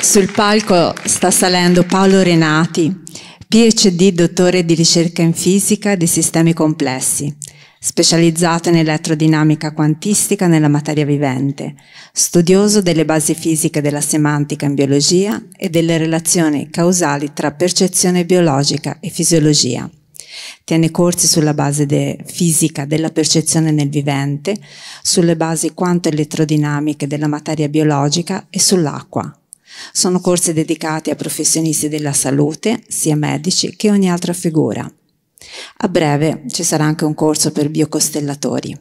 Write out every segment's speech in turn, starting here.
Sul palco sta salendo Paolo Renati, PhD dottore di ricerca in fisica dei sistemi complessi, specializzato in elettrodinamica quantistica nella materia vivente, studioso delle basi fisiche della semantica in biologia e delle relazioni causali tra percezione biologica e fisiologia. Tiene corsi sulla base de fisica della percezione nel vivente, sulle basi quanto elettrodinamiche della materia biologica e sull'acqua. Sono corsi dedicati a professionisti della salute, sia medici che ogni altra figura. A breve ci sarà anche un corso per biocostellatori.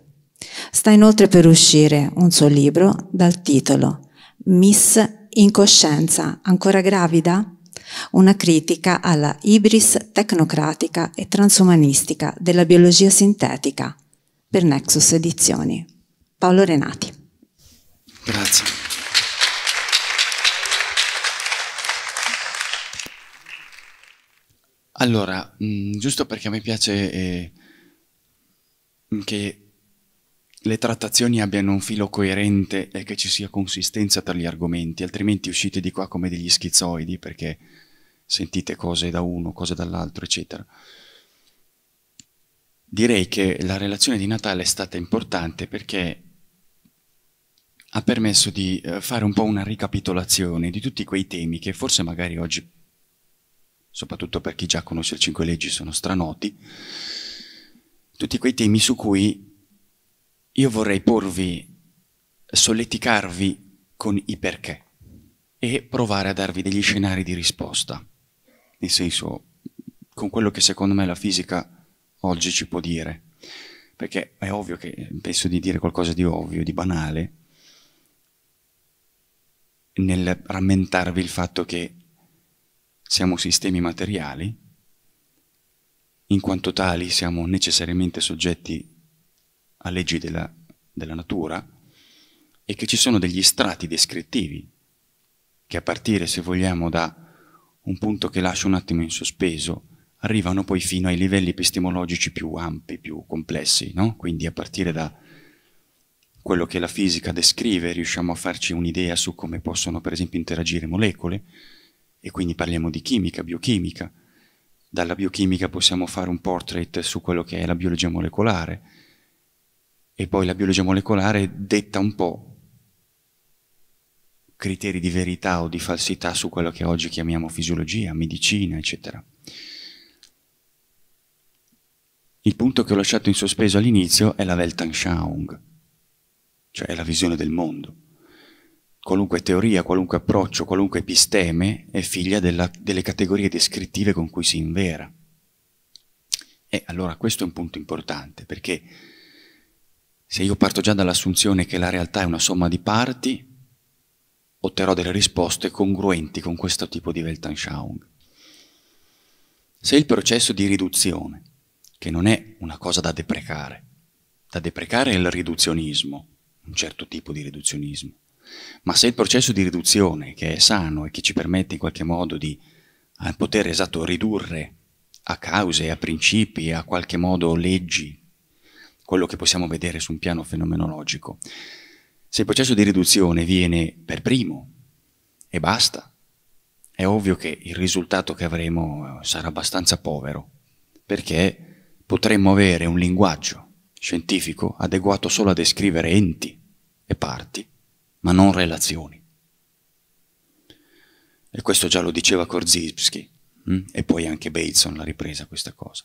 Sta inoltre per uscire un suo libro dal titolo Miss Incoscienza, ancora gravida? una critica alla ibris tecnocratica e transumanistica della biologia sintetica per Nexus Edizioni. Paolo Renati. Grazie. Allora, mh, mm, giusto perché a me piace eh, che le trattazioni abbiano un filo coerente e che ci sia consistenza tra gli argomenti, altrimenti uscite di qua come degli schizoidi perché sentite cose da uno, cose dall'altro, eccetera. Direi che la relazione di Natale è stata importante perché ha permesso di eh, fare un po' una ricapitolazione di tutti quei temi che forse magari oggi, soprattutto per chi già conosce il Cinque Leggi, sono stranoti, tutti quei temi su cui io vorrei porvi, solleticarvi con i perché e provare a darvi degli scenari di risposta. Nel senso, con quello che secondo me la fisica oggi ci può dire. Perché è ovvio che penso di dire qualcosa di ovvio, di banale, nel rammentarvi il fatto che siamo sistemi materiali, in quanto tali siamo necessariamente soggetti a leggi della della natura e che ci sono degli strati descrittivi che a partire, se vogliamo, da un punto che lascia un attimo in sospeso, arrivano poi fino ai livelli epistemologici più ampi, più complessi, no? Quindi a partire da quello che la fisica descrive riusciamo a farci un'idea su come possono per esempio interagire molecole e quindi parliamo di chimica, biochimica. Dalla biochimica possiamo fare un portrait su quello che è la biologia molecolare, e poi la biologia molecolare detta un po' criteri di verità o di falsità su quello che oggi chiamiamo fisiologia, medicina, eccetera. Il punto che ho lasciato in sospeso all'inizio è la Weltanschauung, cioè la visione del mondo. Qualunque teoria, qualunque approccio, qualunque episteme è figlia della, delle categorie descrittive con cui si invera. E allora questo è un punto importante, perché se io parto già dall'assunzione che la realtà è una somma di parti, otterrò delle risposte congruenti con questo tipo di Weltanschauung. Se il processo di riduzione, che non è una cosa da deprecare, da deprecare è il riduzionismo, un certo tipo di riduzionismo, ma se il processo di riduzione, che è sano e che ci permette in qualche modo di eh, poter esatto ridurre a cause, a principi, a qualche modo leggi quello che possiamo vedere su un piano fenomenologico. Se il processo di riduzione viene per primo e basta, è ovvio che il risultato che avremo eh, sarà abbastanza povero, perché potremmo avere un linguaggio scientifico adeguato solo a descrivere enti e parti, ma non relazioni. E questo già lo diceva Korzybski, hm? e poi anche Bateson l'ha ripresa questa cosa.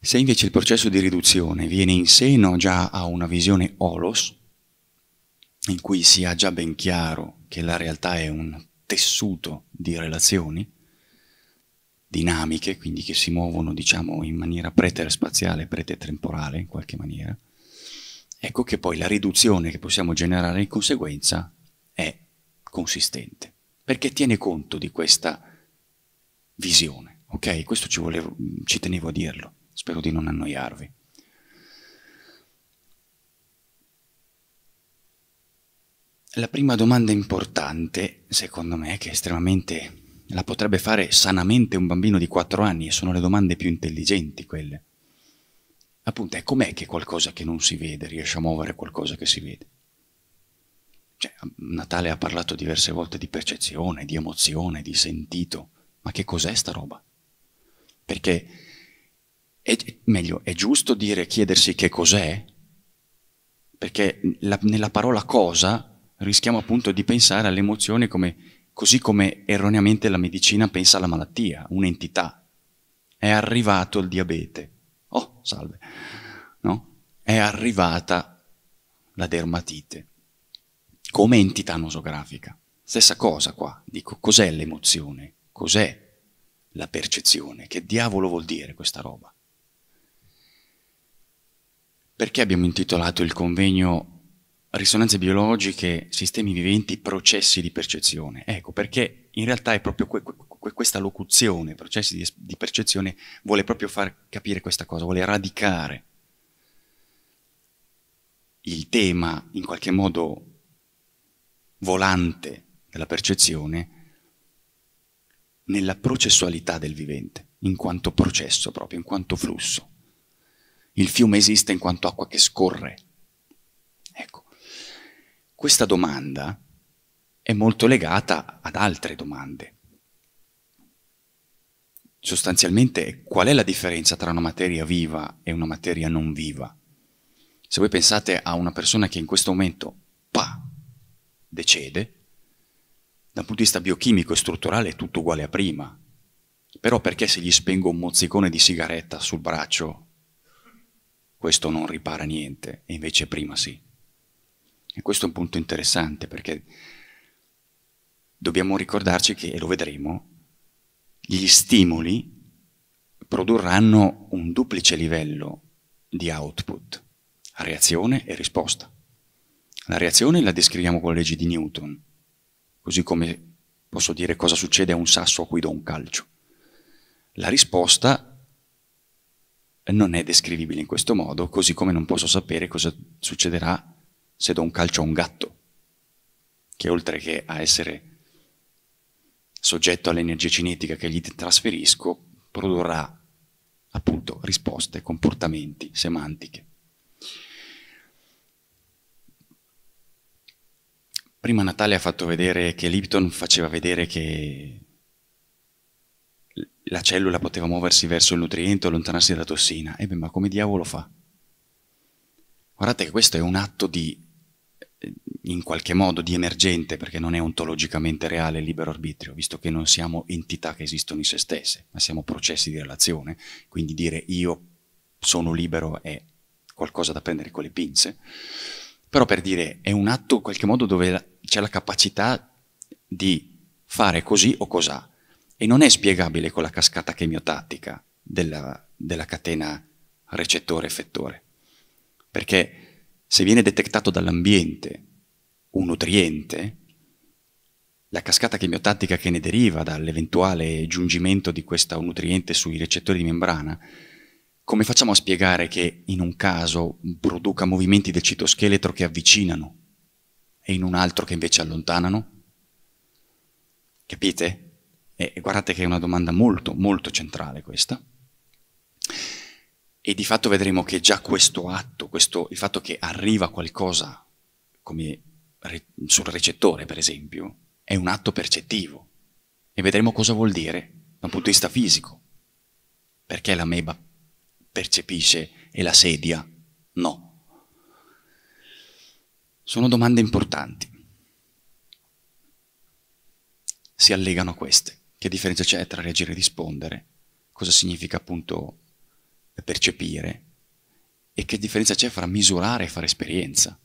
Se invece il processo di riduzione viene in seno già a una visione olos, in cui si ha già ben chiaro che la realtà è un tessuto di relazioni dinamiche, quindi che si muovono diciamo in maniera preterspaziale, pretetemporale in qualche maniera, ecco che poi la riduzione che possiamo generare in conseguenza è consistente, perché tiene conto di questa visione, ok? Questo ci, volevo, ci tenevo a dirlo. Spero di non annoiarvi. La prima domanda importante, secondo me, che estremamente la potrebbe fare sanamente un bambino di 4 anni, e sono le domande più intelligenti quelle. Appunto, è com'è che qualcosa che non si vede riesce a muovere qualcosa che si vede? Cioè, Natale ha parlato diverse volte di percezione, di emozione, di sentito, ma che cos'è sta roba? Perché è, meglio, è giusto dire, chiedersi che cos'è? Perché la, nella parola cosa rischiamo appunto di pensare all'emozione come, così come erroneamente la medicina pensa alla malattia, un'entità. È arrivato il diabete. Oh, salve. No? È arrivata la dermatite. Come entità nosografica. Stessa cosa qua. Dico, cos'è l'emozione? Cos'è la percezione? Che diavolo vuol dire questa roba? Perché abbiamo intitolato il convegno Risonanze biologiche, sistemi viventi, processi di percezione? Ecco, perché in realtà è proprio que que questa locuzione, processi di, di percezione, vuole proprio far capire questa cosa, vuole radicare il tema in qualche modo volante della percezione nella processualità del vivente, in quanto processo proprio, in quanto flusso il fiume esiste in quanto acqua che scorre. Ecco, questa domanda è molto legata ad altre domande. Sostanzialmente, qual è la differenza tra una materia viva e una materia non viva? Se voi pensate a una persona che in questo momento, pa, decede, dal punto di vista biochimico e strutturale è tutto uguale a prima, però perché se gli spengo un mozzicone di sigaretta sul braccio questo non ripara niente, e invece prima sì. E questo è un punto interessante perché dobbiamo ricordarci che, e lo vedremo, gli stimoli produrranno un duplice livello di output, reazione e risposta. La reazione la descriviamo con le leggi di Newton, così come posso dire cosa succede a un sasso a cui do un calcio. La risposta non è descrivibile in questo modo, così come non posso sapere cosa succederà se do un calcio a un gatto, che oltre che a essere soggetto all'energia cinetica che gli trasferisco, produrrà appunto risposte, comportamenti, semantiche. Prima Natale ha fatto vedere che Lipton faceva vedere che la cellula poteva muoversi verso il nutriente o allontanarsi dalla tossina. Ebbene, ma come diavolo fa? Guardate che questo è un atto di, eh, in qualche modo, di emergente, perché non è ontologicamente reale il libero arbitrio, visto che non siamo entità che esistono in se stesse, ma siamo processi di relazione. Quindi dire io sono libero è qualcosa da prendere con le pinze. Però per dire, è un atto in qualche modo dove c'è la capacità di fare così o cos'ha e non è spiegabile con la cascata chemiotattica della, della catena recettore-effettore. Perché se viene detectato dall'ambiente un nutriente, la cascata chemiotattica che ne deriva dall'eventuale giungimento di questo nutriente sui recettori di membrana, come facciamo a spiegare che in un caso produca movimenti del citoscheletro che avvicinano e in un altro che invece allontanano? Capite? E guardate che è una domanda molto, molto centrale questa. E di fatto vedremo che già questo atto, questo, il fatto che arriva qualcosa come re, sul recettore, per esempio, è un atto percettivo. E vedremo cosa vuol dire da un punto di vista fisico. Perché la meba percepisce e la sedia no. Sono domande importanti. Si allegano a queste. Che differenza c'è tra reagire e rispondere? Cosa significa appunto percepire? E che differenza c'è fra misurare e fare esperienza?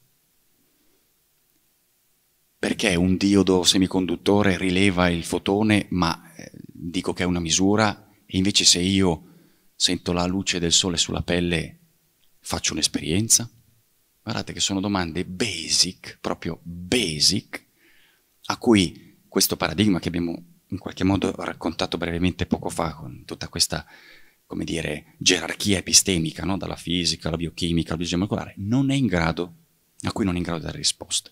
Perché un diodo semiconduttore rileva il fotone, ma eh, dico che è una misura, e invece se io sento la luce del sole sulla pelle faccio un'esperienza? Guardate che sono domande basic, proprio basic, a cui questo paradigma che abbiamo in qualche modo raccontato brevemente poco fa, con tutta questa come dire, gerarchia epistemica, no? dalla fisica alla biochimica, alla biologia molecolare, non è in grado, a cui non è in grado di dare risposte.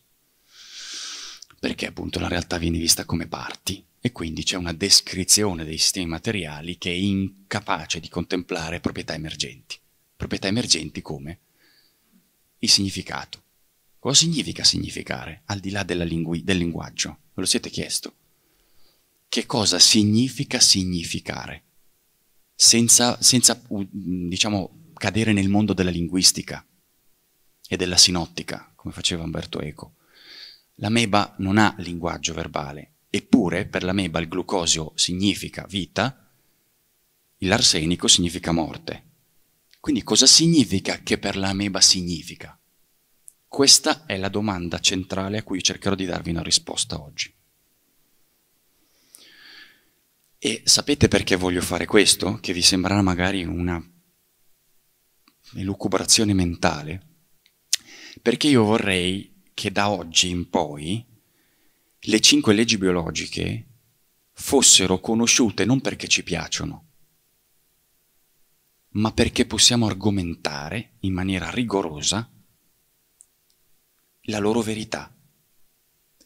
Perché appunto la realtà viene vista come parti e quindi c'è una descrizione dei sistemi materiali che è incapace di contemplare proprietà emergenti. Proprietà emergenti come il significato. Cosa significa significare al di là del linguaggio? Ve lo siete chiesto? che cosa significa significare, senza, senza diciamo, cadere nel mondo della linguistica e della sinottica, come faceva Umberto Eco. La meba non ha linguaggio verbale, eppure per la meba il glucosio significa vita, l'arsenico significa morte. Quindi cosa significa che per la meba significa? Questa è la domanda centrale a cui cercherò di darvi una risposta oggi. E sapete perché voglio fare questo? Che vi sembrerà magari una elucubrazione mentale? Perché io vorrei che da oggi in poi le cinque leggi biologiche fossero conosciute non perché ci piacciono, ma perché possiamo argomentare in maniera rigorosa la loro verità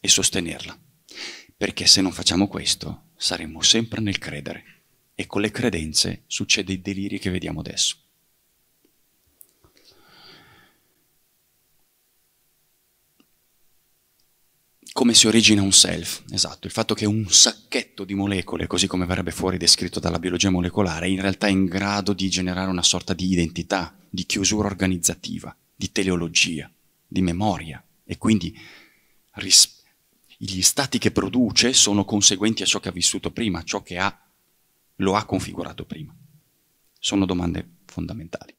e sostenerla. Perché se non facciamo questo saremo sempre nel credere e con le credenze succede i deliri che vediamo adesso. come si origina un self, esatto, il fatto che un sacchetto di molecole, così come verrebbe fuori descritto dalla biologia molecolare, in realtà è in grado di generare una sorta di identità, di chiusura organizzativa, di teleologia, di memoria e quindi rispetto gli stati che produce sono conseguenti a ciò che ha vissuto prima, a ciò che ha, lo ha configurato prima. Sono domande fondamentali.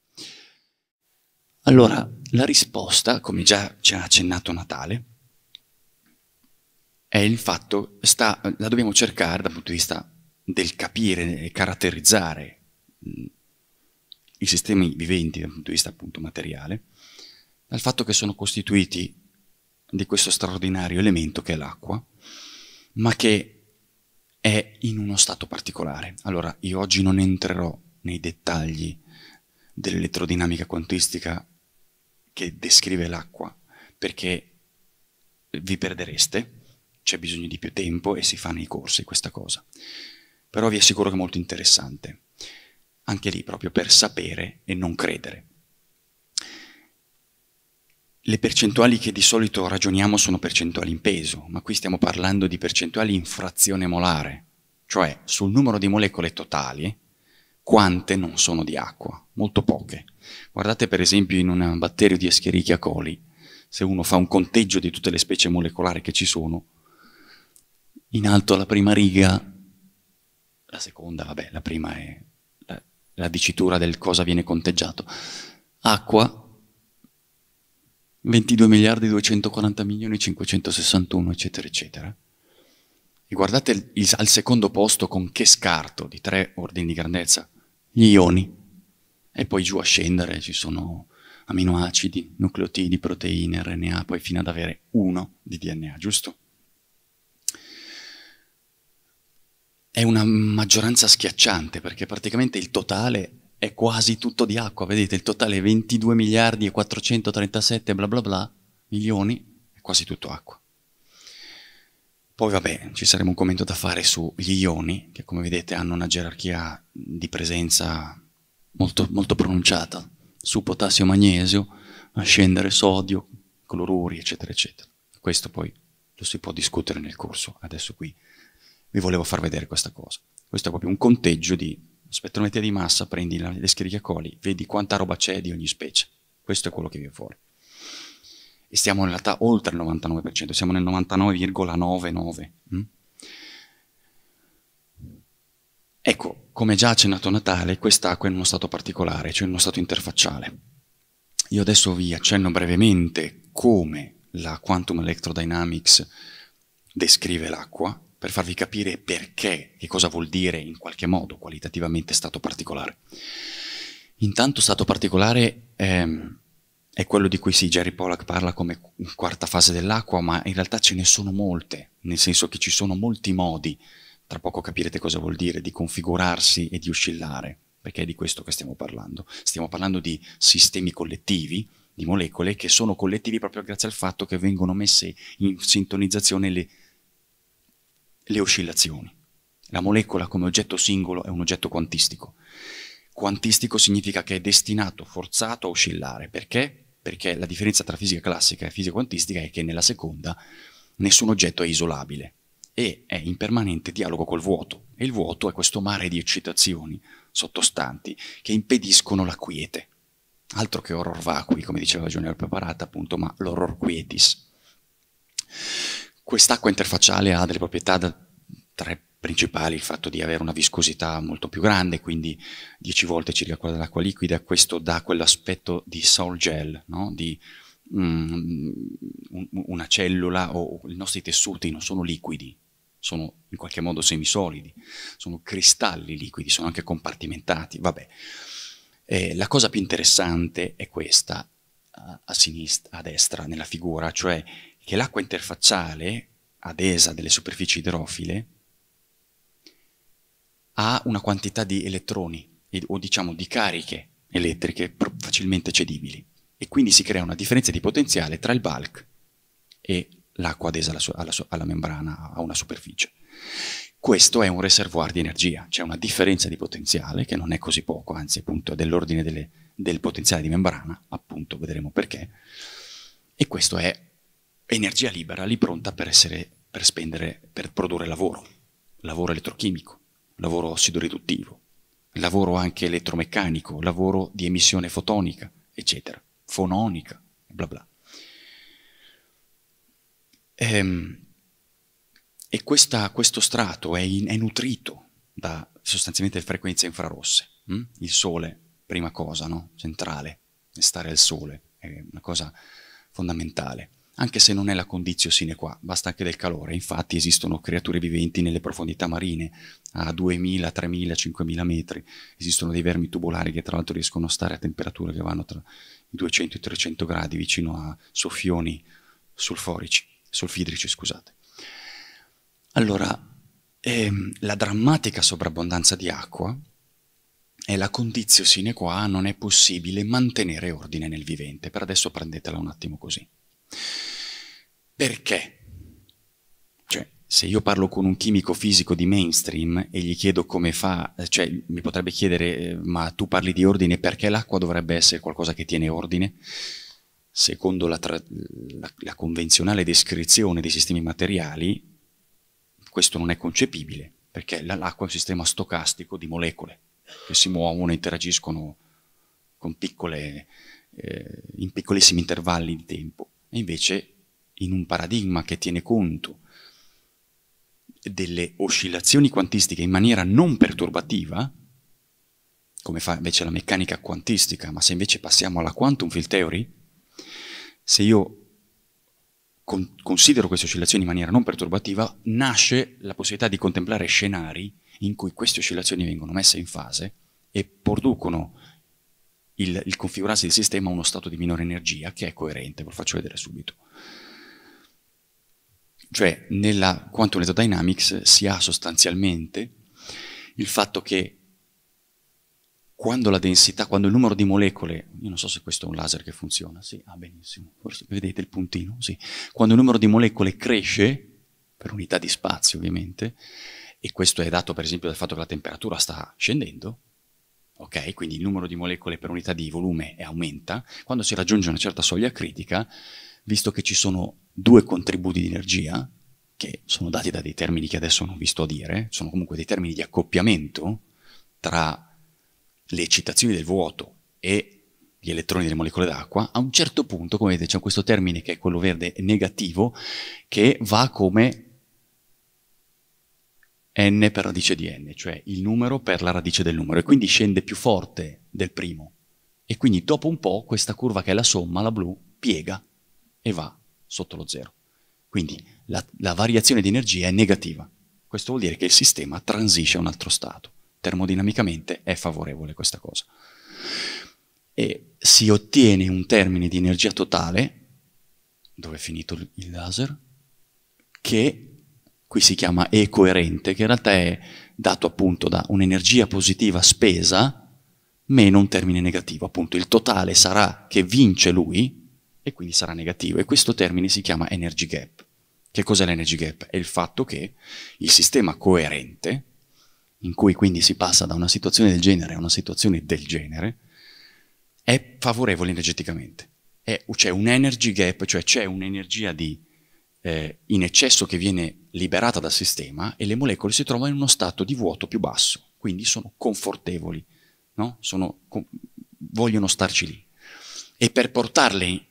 Allora, la risposta, come già ci ha accennato Natale, è il fatto, sta, la dobbiamo cercare dal punto di vista del capire e caratterizzare mh, i sistemi viventi dal punto di vista appunto materiale, dal fatto che sono costituiti di questo straordinario elemento che è l'acqua, ma che è in uno stato particolare. Allora, io oggi non entrerò nei dettagli dell'elettrodinamica quantistica che descrive l'acqua, perché vi perdereste, c'è bisogno di più tempo e si fa nei corsi questa cosa. Però vi assicuro che è molto interessante, anche lì proprio per sapere e non credere le percentuali che di solito ragioniamo sono percentuali in peso, ma qui stiamo parlando di percentuali in frazione molare, cioè sul numero di molecole totali quante non sono di acqua, molto poche. Guardate per esempio in un batterio di Escherichia coli, se uno fa un conteggio di tutte le specie molecolari che ci sono, in alto alla prima riga, la seconda, vabbè, la prima è la, la dicitura del cosa viene conteggiato, acqua 22 miliardi 240 milioni 561 eccetera eccetera e guardate il, il, al secondo posto con che scarto di tre ordini di grandezza gli ioni e poi giù a scendere ci sono aminoacidi, nucleotidi, proteine, RNA, poi fino ad avere uno di DNA, giusto? È una maggioranza schiacciante perché praticamente il totale è quasi tutto di acqua, vedete, il totale è 22 miliardi e 437 bla bla bla milioni, è quasi tutto acqua. Poi vabbè, ci sarebbe un commento da fare sugli ioni, che come vedete hanno una gerarchia di presenza molto, molto pronunciata, su potassio magnesio, a scendere sodio, cloruri, eccetera, eccetera. Questo poi lo si può discutere nel corso, adesso qui vi volevo far vedere questa cosa. Questo è proprio un conteggio di spettrometria di massa, prendi le scheriche coli, vedi quanta roba c'è di ogni specie. Questo è quello che viene fuori. E stiamo in realtà oltre il 99%, siamo nel 99,99. Mm? Ecco, come già accennato Natale, quest'acqua è in uno stato particolare, cioè in uno stato interfacciale. Io adesso vi accenno brevemente come la quantum electrodynamics descrive l'acqua per farvi capire perché e cosa vuol dire in qualche modo qualitativamente stato particolare. Intanto stato particolare ehm, è quello di cui sì, Jerry Pollack parla come quarta fase dell'acqua, ma in realtà ce ne sono molte, nel senso che ci sono molti modi, tra poco capirete cosa vuol dire, di configurarsi e di oscillare, perché è di questo che stiamo parlando. Stiamo parlando di sistemi collettivi, di molecole, che sono collettivi proprio grazie al fatto che vengono messe in sintonizzazione le le oscillazioni. La molecola come oggetto singolo è un oggetto quantistico. Quantistico significa che è destinato, forzato a oscillare. Perché? Perché la differenza tra fisica classica e fisica quantistica è che nella seconda nessun oggetto è isolabile e è in permanente dialogo col vuoto. E il vuoto è questo mare di eccitazioni sottostanti che impediscono la quiete. Altro che horror vacui, come diceva Junior Preparata, appunto, ma l'horror quietis. Quest'acqua interfacciale ha delle proprietà da tre principali, il fatto di avere una viscosità molto più grande, quindi 10 volte circa quella dell'acqua liquida, questo dà quell'aspetto di sol gel, no? di um, una cellula o i nostri tessuti non sono liquidi, sono in qualche modo semisolidi, sono cristalli liquidi, sono anche compartimentati, vabbè. Eh, la cosa più interessante è questa, a, a sinistra, a destra, nella figura, cioè che l'acqua interfacciale, adesa delle superfici idrofile, ha una quantità di elettroni o diciamo di cariche elettriche facilmente cedibili e quindi si crea una differenza di potenziale tra il bulk e l'acqua adesa alla, alla, alla, membrana, a una superficie. Questo è un reservoir di energia, c'è una differenza di potenziale che non è così poco, anzi appunto è dell'ordine del potenziale di membrana, appunto vedremo perché, e questo è energia libera lì pronta per, essere, per spendere, per produrre lavoro, lavoro elettrochimico, lavoro ossidoriduttivo, lavoro anche elettromeccanico, lavoro di emissione fotonica, eccetera, fononica, bla bla. E, ehm, e questa, questo strato è, in, è, nutrito da sostanzialmente frequenze infrarosse. Hm? Il sole, prima cosa, no? centrale, stare al sole, è una cosa fondamentale anche se non è la condizione sine qua, basta anche del calore. Infatti esistono creature viventi nelle profondità marine, a 2000, 3000, 5000 metri. Esistono dei vermi tubolari che tra l'altro riescono a stare a temperature che vanno tra i 200 e i 300 gradi, vicino a soffioni solforici, solfidrici, scusate. Allora, ehm, la drammatica sovrabbondanza di acqua è la condizione sine qua non è possibile mantenere ordine nel vivente. Per adesso prendetela un attimo così. Perché? Cioè, se io parlo con un chimico fisico di mainstream e gli chiedo come fa, eh, cioè mi potrebbe chiedere eh, ma tu parli di ordine perché l'acqua dovrebbe essere qualcosa che tiene ordine? Secondo la, la, la convenzionale descrizione dei sistemi materiali, questo non è concepibile, perché l'acqua è un sistema stocastico di molecole che si muovono e interagiscono piccole, eh, in piccolissimi intervalli di tempo. E invece in un paradigma che tiene conto delle oscillazioni quantistiche in maniera non perturbativa, come fa invece la meccanica quantistica, ma se invece passiamo alla quantum field theory, se io con considero queste oscillazioni in maniera non perturbativa, nasce la possibilità di contemplare scenari in cui queste oscillazioni vengono messe in fase e producono il, il configurarsi del sistema a uno stato di minore energia che è coerente, ve lo faccio vedere subito. Cioè nella quantum net si ha sostanzialmente il fatto che quando la densità, quando il numero di molecole, io non so se questo è un laser che funziona, sì, ah benissimo, forse vedete il puntino, sì, quando il numero di molecole cresce, per unità di spazio ovviamente, e questo è dato per esempio dal fatto che la temperatura sta scendendo, ok? Quindi il numero di molecole per unità di volume aumenta, quando si raggiunge una certa soglia critica, visto che ci sono due contributi di energia, che sono dati da dei termini che adesso non vi sto a dire, sono comunque dei termini di accoppiamento tra le eccitazioni del vuoto e gli elettroni delle molecole d'acqua, a un certo punto, come vedete, c'è questo termine che è quello verde negativo, che va come n per radice di n, cioè il numero per la radice del numero, e quindi scende più forte del primo. E quindi dopo un po' questa curva che è la somma, la blu, piega e va sotto lo zero. Quindi la, la variazione di energia è negativa. Questo vuol dire che il sistema transisce a un altro stato. Termodinamicamente è favorevole questa cosa. E si ottiene un termine di energia totale, dove è finito il laser, che qui si chiama E coerente, che in realtà è dato appunto da un'energia positiva spesa meno un termine negativo. Appunto il totale sarà che vince lui, e quindi sarà negativo. E questo termine si chiama energy gap. Che cos'è l'energy gap? È il fatto che il sistema coerente, in cui quindi si passa da una situazione del genere a una situazione del genere, è favorevole energeticamente. C'è un energy gap, cioè c'è un'energia di eh, in eccesso che viene liberata dal sistema e le molecole si trovano in uno stato di vuoto più basso, quindi sono confortevoli, no? sono, vogliono starci lì. E per portarle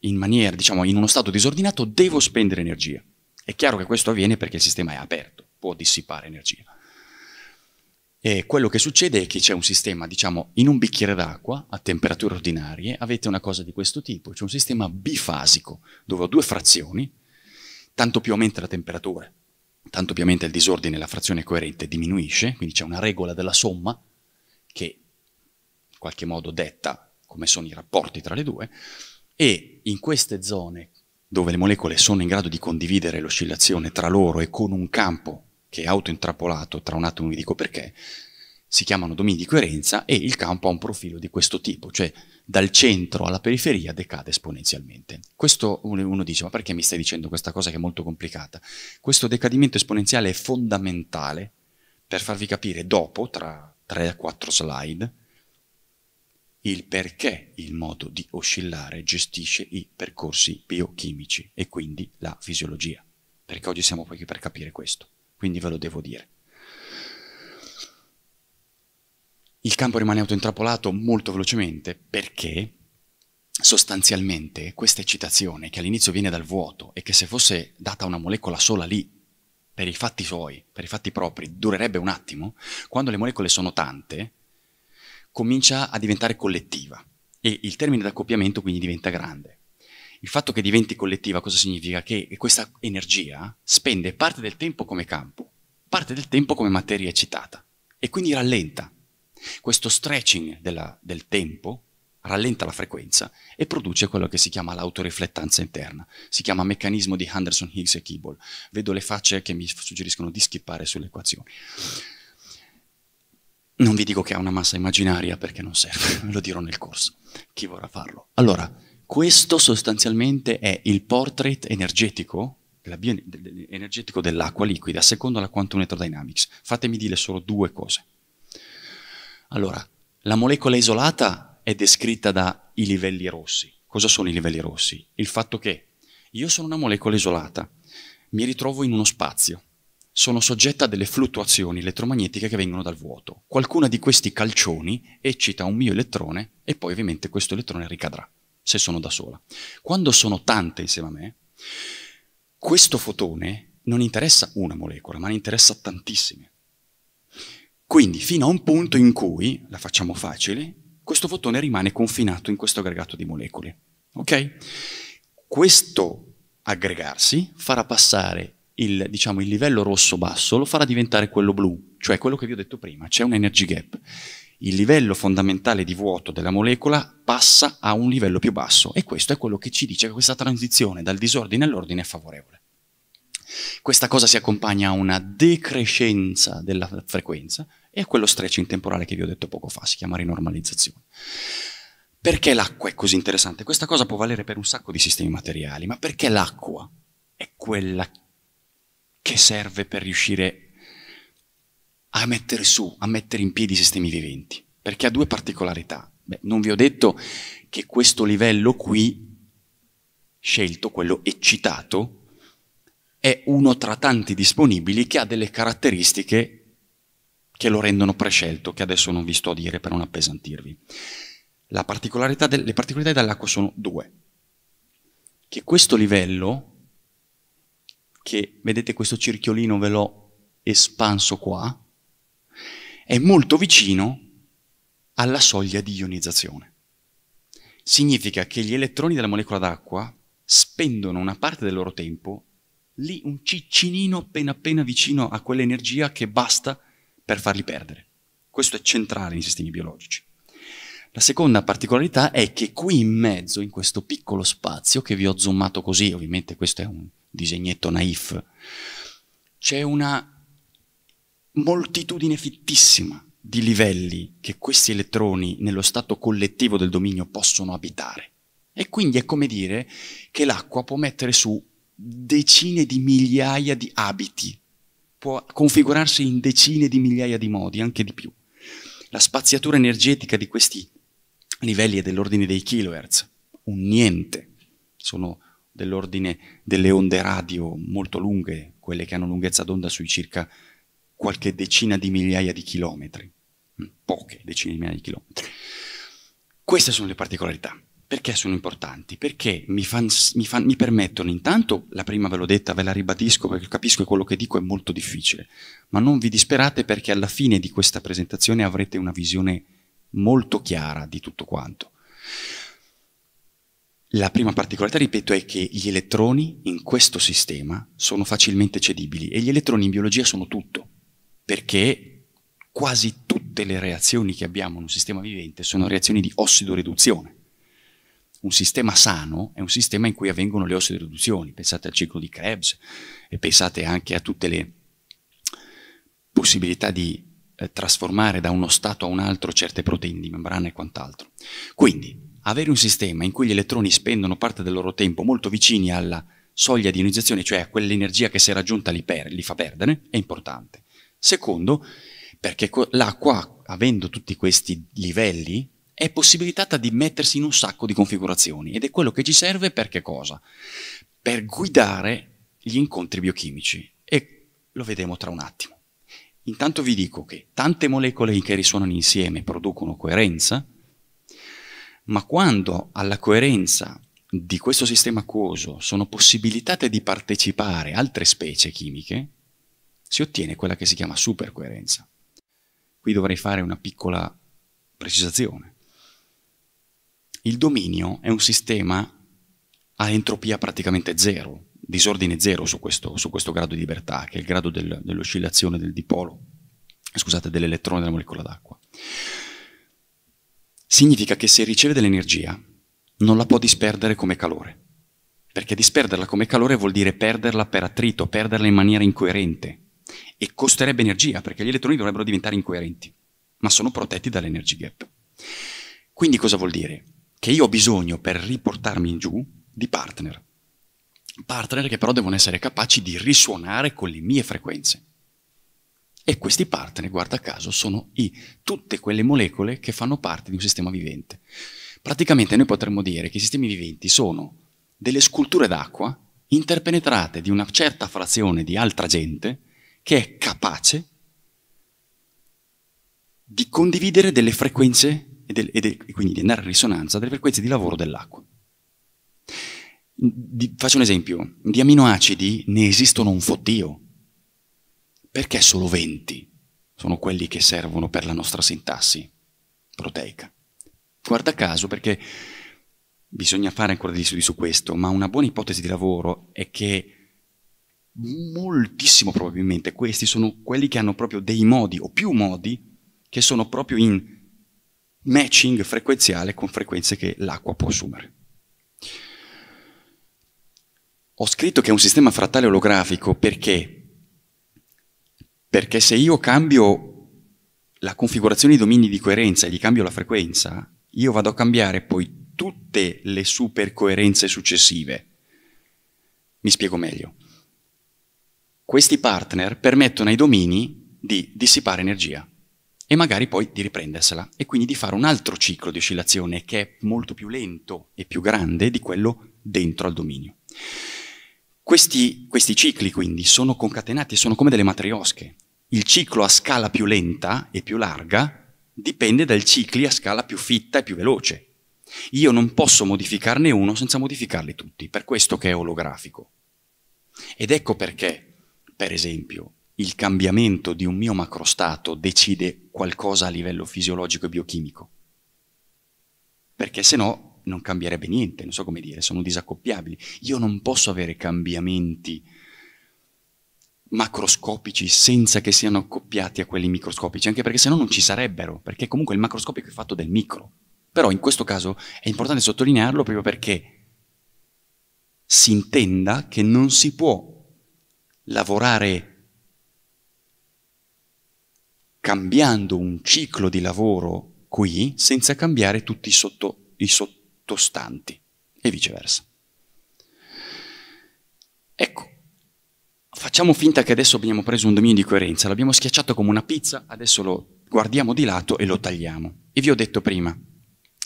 in maniera, diciamo, in uno stato disordinato, devo spendere energia. È chiaro che questo avviene perché il sistema è aperto, può dissipare energia. E quello che succede è che c'è un sistema, diciamo, in un bicchiere d'acqua a temperature ordinarie avete una cosa di questo tipo, c'è un sistema bifasico dove ho due frazioni, tanto più aumenta la temperatura, tanto più aumenta il disordine, la frazione coerente diminuisce, quindi c'è una regola della somma che in qualche modo detta come sono i rapporti tra le due, e in queste zone dove le molecole sono in grado di condividere l'oscillazione tra loro e con un campo che è autointrappolato tra un atomo, vi dico perché, si chiamano domini di coerenza e il campo ha un profilo di questo tipo, cioè dal centro alla periferia decade esponenzialmente. Questo uno dice, ma perché mi stai dicendo questa cosa che è molto complicata? Questo decadimento esponenziale è fondamentale per farvi capire dopo, tra 3-4 slide, il perché il modo di oscillare gestisce i percorsi biochimici e quindi la fisiologia. Perché oggi siamo qui per capire questo, quindi ve lo devo dire. Il campo rimane autointrappolato molto velocemente perché sostanzialmente questa eccitazione che all'inizio viene dal vuoto e che se fosse data una molecola sola lì per i fatti suoi, per i fatti propri, durerebbe un attimo, quando le molecole sono tante, comincia a diventare collettiva e il termine d'accoppiamento quindi diventa grande. Il fatto che diventi collettiva cosa significa? Che questa energia spende parte del tempo come campo, parte del tempo come materia eccitata e quindi rallenta. Questo stretching della, del tempo rallenta la frequenza e produce quello che si chiama l'autoriflettanza interna. Si chiama meccanismo di Henderson, Higgs e Keeble. Vedo le facce che mi suggeriscono di skippare sulle equazioni. Non vi dico che ha una massa immaginaria perché non serve, lo dirò nel corso, chi vorrà farlo. Allora, questo sostanzialmente è il portrait energetico, energetico dell'acqua liquida, secondo la quantum electrodynamics. Fatemi dire solo due cose. Allora, la molecola isolata è descritta dai livelli rossi. Cosa sono i livelli rossi? Il fatto che io sono una molecola isolata, mi ritrovo in uno spazio, sono soggette a delle fluttuazioni elettromagnetiche che vengono dal vuoto. Qualcuna di questi calcioni eccita un mio elettrone e poi ovviamente questo elettrone ricadrà, se sono da sola. Quando sono tante insieme a me, questo fotone non interessa una molecola, ma ne interessa tantissime. Quindi fino a un punto in cui, la facciamo facile, questo fotone rimane confinato in questo aggregato di molecole. Ok? Questo aggregarsi farà passare il, diciamo, il livello rosso-basso lo farà diventare quello blu, cioè quello che vi ho detto prima, c'è un energy gap. Il livello fondamentale di vuoto della molecola passa a un livello più basso e questo è quello che ci dice che questa transizione dal disordine all'ordine è favorevole. Questa cosa si accompagna a una decrescenza della frequenza e a quello stretching temporale che vi ho detto poco fa, si chiama rinormalizzazione. Perché l'acqua è così interessante? Questa cosa può valere per un sacco di sistemi materiali, ma perché l'acqua è quella che che serve per riuscire a mettere su, a mettere in piedi i sistemi viventi, perché ha due particolarità. Beh, non vi ho detto che questo livello qui, scelto, quello eccitato, è uno tra tanti disponibili che ha delle caratteristiche che lo rendono prescelto, che adesso non vi sto a dire per non appesantirvi. Particolarità del, le particolarità dell'acqua sono due. Che questo livello che vedete questo cerchiolino ve l'ho espanso qua, è molto vicino alla soglia di ionizzazione. Significa che gli elettroni della molecola d'acqua spendono una parte del loro tempo lì un ciccinino appena appena vicino a quell'energia che basta per farli perdere. Questo è centrale nei sistemi biologici. La seconda particolarità è che qui in mezzo, in questo piccolo spazio che vi ho zoomato così, ovviamente questo è un disegnetto naif, c'è una moltitudine fittissima di livelli che questi elettroni nello stato collettivo del dominio possono abitare. E quindi è come dire che l'acqua può mettere su decine di migliaia di abiti, può configurarsi in decine di migliaia di modi, anche di più. La spaziatura energetica di questi livelli è dell'ordine dei kilohertz, un niente, sono dell'ordine delle onde radio molto lunghe, quelle che hanno lunghezza d'onda sui circa qualche decina di migliaia di chilometri, mm, poche decine di migliaia di chilometri. Queste sono le particolarità. Perché sono importanti? Perché mi, fan, mi, fan, mi, permettono, intanto, la prima ve l'ho detta, ve la ribadisco perché capisco che quello che dico è molto difficile, ma non vi disperate perché alla fine di questa presentazione avrete una visione molto chiara di tutto quanto. La prima particolarità, ripeto, è che gli elettroni in questo sistema sono facilmente cedibili e gli elettroni in biologia sono tutto, perché quasi tutte le reazioni che abbiamo in un sistema vivente sono reazioni di ossidoreduzione. Un sistema sano è un sistema in cui avvengono le ossidoreduzioni, pensate al ciclo di Krebs e pensate anche a tutte le possibilità di eh, trasformare da uno stato a un altro certe proteine di membrana e quant'altro. Quindi, avere un sistema in cui gli elettroni spendono parte del loro tempo molto vicini alla soglia di ionizzazione, cioè a quell'energia che si è raggiunta li, per, li fa perdere, è importante. Secondo, perché l'acqua, avendo tutti questi livelli, è possibilitata di mettersi in un sacco di configurazioni ed è quello che ci serve per che cosa? Per guidare gli incontri biochimici e lo vedremo tra un attimo. Intanto vi dico che tante molecole che risuonano insieme producono coerenza, ma quando alla coerenza di questo sistema acquoso sono possibilitate di partecipare altre specie chimiche, si ottiene quella che si chiama supercoerenza. Qui dovrei fare una piccola precisazione. Il dominio è un sistema a entropia praticamente zero, disordine zero su questo, su questo grado di libertà, che è il grado del, dell'oscillazione del dipolo, scusate, dell'elettrone della molecola d'acqua significa che se riceve dell'energia non la può disperdere come calore. Perché disperderla come calore vuol dire perderla per attrito, perderla in maniera incoerente. E costerebbe energia, perché gli elettroni dovrebbero diventare incoerenti, ma sono protetti dall'energy gap. Quindi cosa vuol dire? Che io ho bisogno, per riportarmi in giù, di partner. Partner che però devono essere capaci di risuonare con le mie frequenze. E questi partner, guarda caso, sono i, tutte quelle molecole che fanno parte di un sistema vivente. Praticamente noi potremmo dire che i sistemi viventi sono delle sculture d'acqua interpenetrate di una certa frazione di altra gente che è capace di condividere delle frequenze e, del, e, de, e quindi di andare in risonanza delle frequenze di lavoro dell'acqua. Di, faccio un esempio, di aminoacidi ne esistono un fottio, perché solo 20 sono quelli che servono per la nostra sintassi proteica? Guarda caso perché bisogna fare ancora degli studi su questo, ma una buona ipotesi di lavoro è che moltissimo probabilmente questi sono quelli che hanno proprio dei modi o più modi che sono proprio in matching frequenziale con frequenze che l'acqua può assumere. Ho scritto che è un sistema frattale olografico perché perché se io cambio la configurazione dei domini di coerenza e gli cambio la frequenza, io vado a cambiare poi tutte le supercoerenze successive. Mi spiego meglio. Questi partner permettono ai domini di dissipare energia e magari poi di riprendersela e quindi di fare un altro ciclo di oscillazione che è molto più lento e più grande di quello dentro al dominio. Questi, questi cicli quindi sono concatenati, sono come delle matriosche. Il ciclo a scala più lenta e più larga dipende dai cicli a scala più fitta e più veloce. Io non posso modificarne uno senza modificarli tutti, per questo che è olografico. Ed ecco perché, per esempio, il cambiamento di un mio macrostato decide qualcosa a livello fisiologico e biochimico. Perché se no non cambierebbe niente, non so come dire, sono disaccoppiabili. Io non posso avere cambiamenti macroscopici senza che siano accoppiati a quelli microscopici, anche perché se no non ci sarebbero, perché comunque il macroscopico è fatto del micro. Però in questo caso è importante sottolinearlo proprio perché si intenda che non si può lavorare cambiando un ciclo di lavoro qui senza cambiare tutti i, sotto, i sotto sottostanti e viceversa. Ecco, facciamo finta che adesso abbiamo preso un dominio di coerenza, l'abbiamo schiacciato come una pizza, adesso lo guardiamo di lato e lo tagliamo. E vi ho detto prima,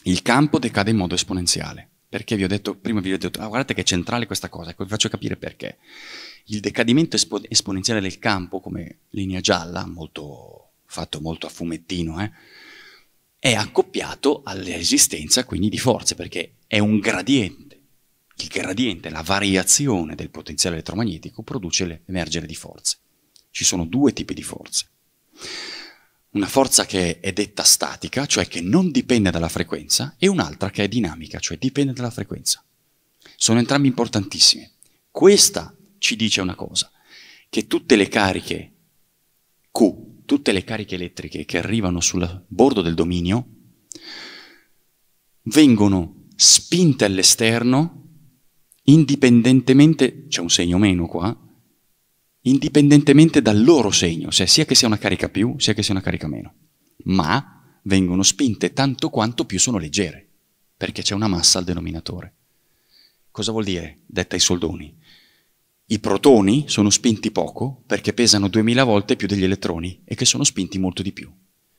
il campo decade in modo esponenziale. Perché vi ho detto, prima vi ho detto, ah, guardate che è centrale questa cosa, ecco, vi faccio capire perché. Il decadimento espo- esponenziale del campo, come linea gialla, molto, fatto molto a fumettino, eh, è accoppiato all'esistenza quindi di forze, perché è un gradiente. Il gradiente, la variazione del potenziale elettromagnetico produce l'emergere di forze. Ci sono due tipi di forze. Una forza che è detta statica, cioè che non dipende dalla frequenza, e un'altra che è dinamica, cioè dipende dalla frequenza. Sono entrambi importantissime. Questa ci dice una cosa, che tutte le cariche Q tutte le cariche elettriche che arrivano sul bordo del dominio vengono spinte all'esterno indipendentemente, c'è un segno meno qua, indipendentemente dal loro segno, cioè sia che sia una carica più, sia che sia una carica meno, ma vengono spinte tanto quanto più sono leggere, perché c'è una massa al denominatore. Cosa vuol dire, detta ai soldoni? i protoni sono spinti poco perché pesano 2000 volte più degli elettroni e che sono spinti molto di più.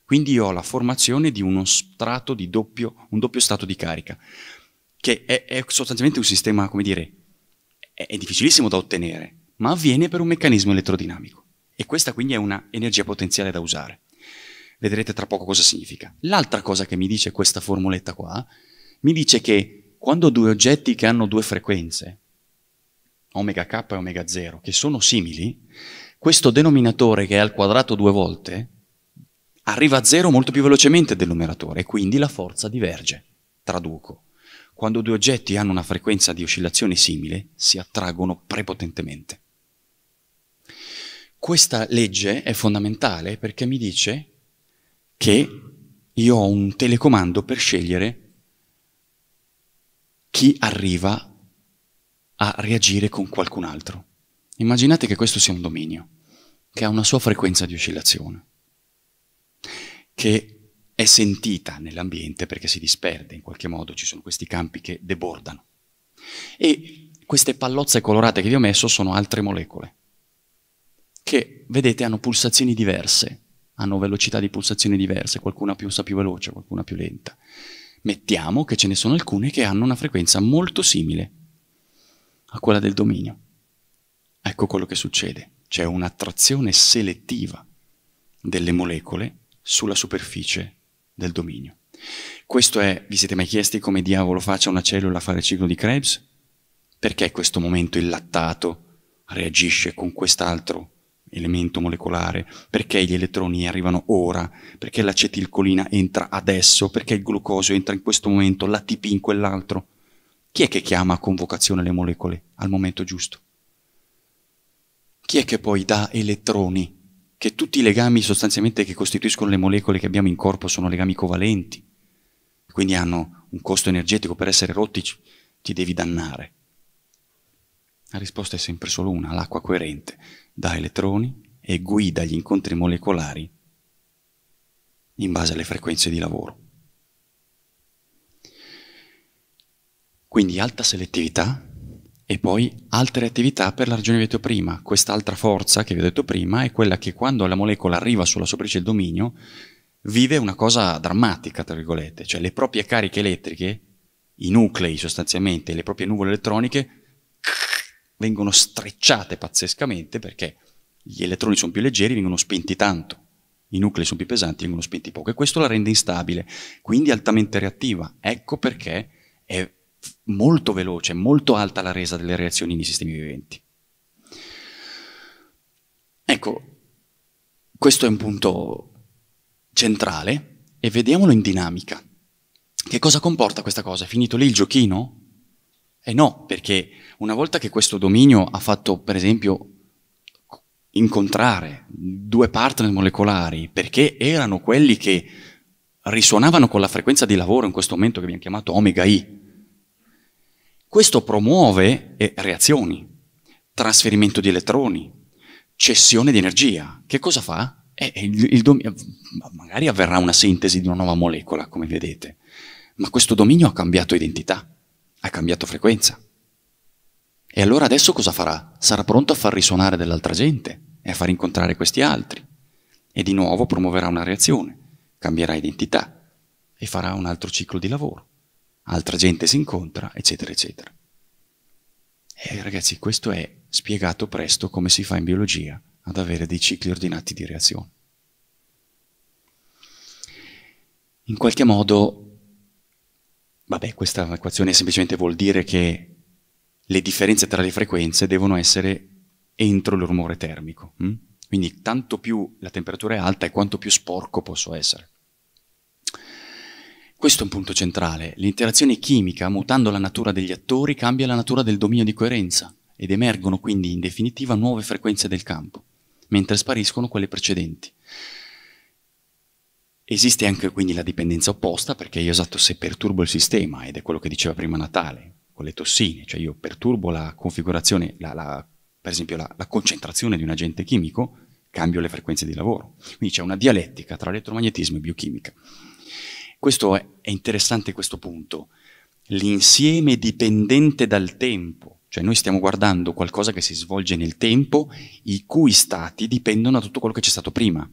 Quindi io ho la formazione di uno strato di doppio, un doppio stato di carica, che è, è sostanzialmente un sistema, come dire, è, è difficilissimo da ottenere, ma avviene per un meccanismo elettrodinamico. E questa quindi è una energia potenziale da usare. Vedrete tra poco cosa significa. L'altra cosa che mi dice questa formuletta qua, mi dice che quando due oggetti che hanno due frequenze omega k e omega 0, che sono simili, questo denominatore che è al quadrato due volte arriva a zero molto più velocemente del numeratore e quindi la forza diverge. Traduco. Quando due oggetti hanno una frequenza di oscillazione simile, si attraggono prepotentemente. Questa legge è fondamentale perché mi dice che io ho un telecomando per scegliere chi arriva a reagire con qualcun altro. Immaginate che questo sia un dominio, che ha una sua frequenza di oscillazione, che è sentita nell'ambiente perché si disperde, in qualche modo ci sono questi campi che debordano. E queste pallozze colorate che vi ho messo sono altre molecole, che vedete hanno pulsazioni diverse, hanno velocità di pulsazione diverse, qualcuna più, più veloce, qualcuna più lenta. Mettiamo che ce ne sono alcune che hanno una frequenza molto simile a quella del dominio. Ecco quello che succede, c'è un'attrazione selettiva delle molecole sulla superficie del dominio. Questo è, vi siete mai chiesti come diavolo faccia una cellula a fare il ciclo di Krebs? Perché in questo momento il lattato reagisce con quest'altro elemento molecolare? Perché gli elettroni arrivano ora? Perché l'acetilcolina entra adesso? Perché il glucosio entra in questo momento, l'ATP in quell'altro? Chi è che chiama a convocazione le molecole al momento giusto? Chi è che poi dà elettroni? Che tutti i legami sostanzialmente che costituiscono le molecole che abbiamo in corpo sono legami covalenti, quindi hanno un costo energetico per essere rotti, ti devi dannare. La risposta è sempre solo una, l'acqua coerente dà elettroni e guida gli incontri molecolari in base alle frequenze di lavoro. Quindi alta selettività e poi altre attività per la ragione che vi ho detto prima. Quest'altra forza che vi ho detto prima è quella che quando la molecola arriva sulla superficie del dominio vive una cosa drammatica, tra virgolette, cioè le proprie cariche elettriche, i nuclei sostanzialmente, le proprie nuvole elettroniche vengono strecciate pazzescamente perché gli elettroni sono più leggeri, vengono spinti tanto, i nuclei sono più pesanti, vengono spinti poco e questo la rende instabile, quindi altamente reattiva. Ecco perché è molto veloce, molto alta la resa delle reazioni nei sistemi viventi. Ecco, questo è un punto centrale e vediamolo in dinamica. Che cosa comporta questa cosa? È finito lì il giochino? eh no, perché una volta che questo dominio ha fatto, per esempio, incontrare due partner molecolari, perché erano quelli che risuonavano con la frequenza di lavoro in questo momento che abbiamo chiamato omega I, questo promuove eh, reazioni, trasferimento di elettroni, cessione di energia. Che cosa fa? Eh, eh il, il magari avverrà una sintesi di una nuova molecola, come vedete, ma questo dominio ha cambiato identità, ha cambiato frequenza. E allora adesso cosa farà? Sarà pronto a far risuonare dell'altra gente e a far incontrare questi altri. E di nuovo promuoverà una reazione, cambierà identità e farà un altro ciclo di lavoro altra gente si incontra, eccetera, eccetera. E ragazzi, questo è spiegato presto come si fa in biologia ad avere dei cicli ordinati di reazione. In qualche modo, vabbè, questa equazione semplicemente vuol dire che le differenze tra le frequenze devono essere entro il rumore termico. Hm? Quindi tanto più la temperatura è alta e quanto più sporco posso essere. Questo è un punto centrale. L'interazione chimica, mutando la natura degli attori, cambia la natura del dominio di coerenza ed emergono quindi in definitiva nuove frequenze del campo, mentre spariscono quelle precedenti. Esiste anche quindi la dipendenza opposta, perché io esatto se perturbo il sistema, ed è quello che diceva prima Natale, con le tossine, cioè io perturbo la configurazione, la, la, per esempio la, la concentrazione di un agente chimico, cambio le frequenze di lavoro. Quindi c'è una dialettica tra elettromagnetismo e biochimica. Questo è, è interessante questo punto. L'insieme dipendente dal tempo, cioè noi stiamo guardando qualcosa che si svolge nel tempo, i cui stati dipendono da tutto quello che c'è stato prima.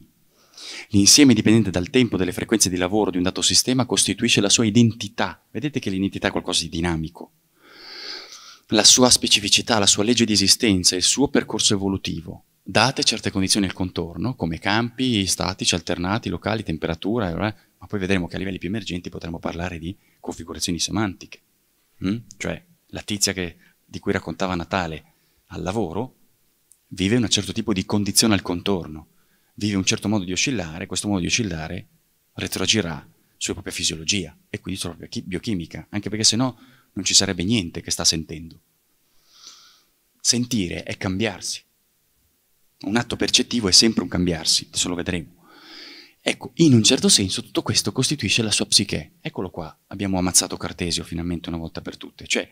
L'insieme dipendente dal tempo, delle frequenze di lavoro di un dato sistema costituisce la sua identità. Vedete che l'identità è qualcosa di dinamico. La sua specificità, la sua legge di esistenza, il suo percorso evolutivo. Date certe condizioni al contorno, come campi statici, alternati, locali, temperatura, eh, ma poi vedremo che a livelli più emergenti potremo parlare di configurazioni semantiche, mm? cioè la tizia che, di cui raccontava Natale al lavoro vive un certo tipo di condizione al contorno, vive un certo modo di oscillare, questo modo di oscillare retroagirà sulla propria fisiologia e quindi sulla propria biochimica, anche perché se no non ci sarebbe niente che sta sentendo. Sentire è cambiarsi. Un atto percettivo è sempre un cambiarsi, adesso lo vedremo. Ecco, in un certo senso tutto questo costituisce la sua psiche. Eccolo qua, abbiamo ammazzato Cartesio finalmente una volta per tutte. Cioè,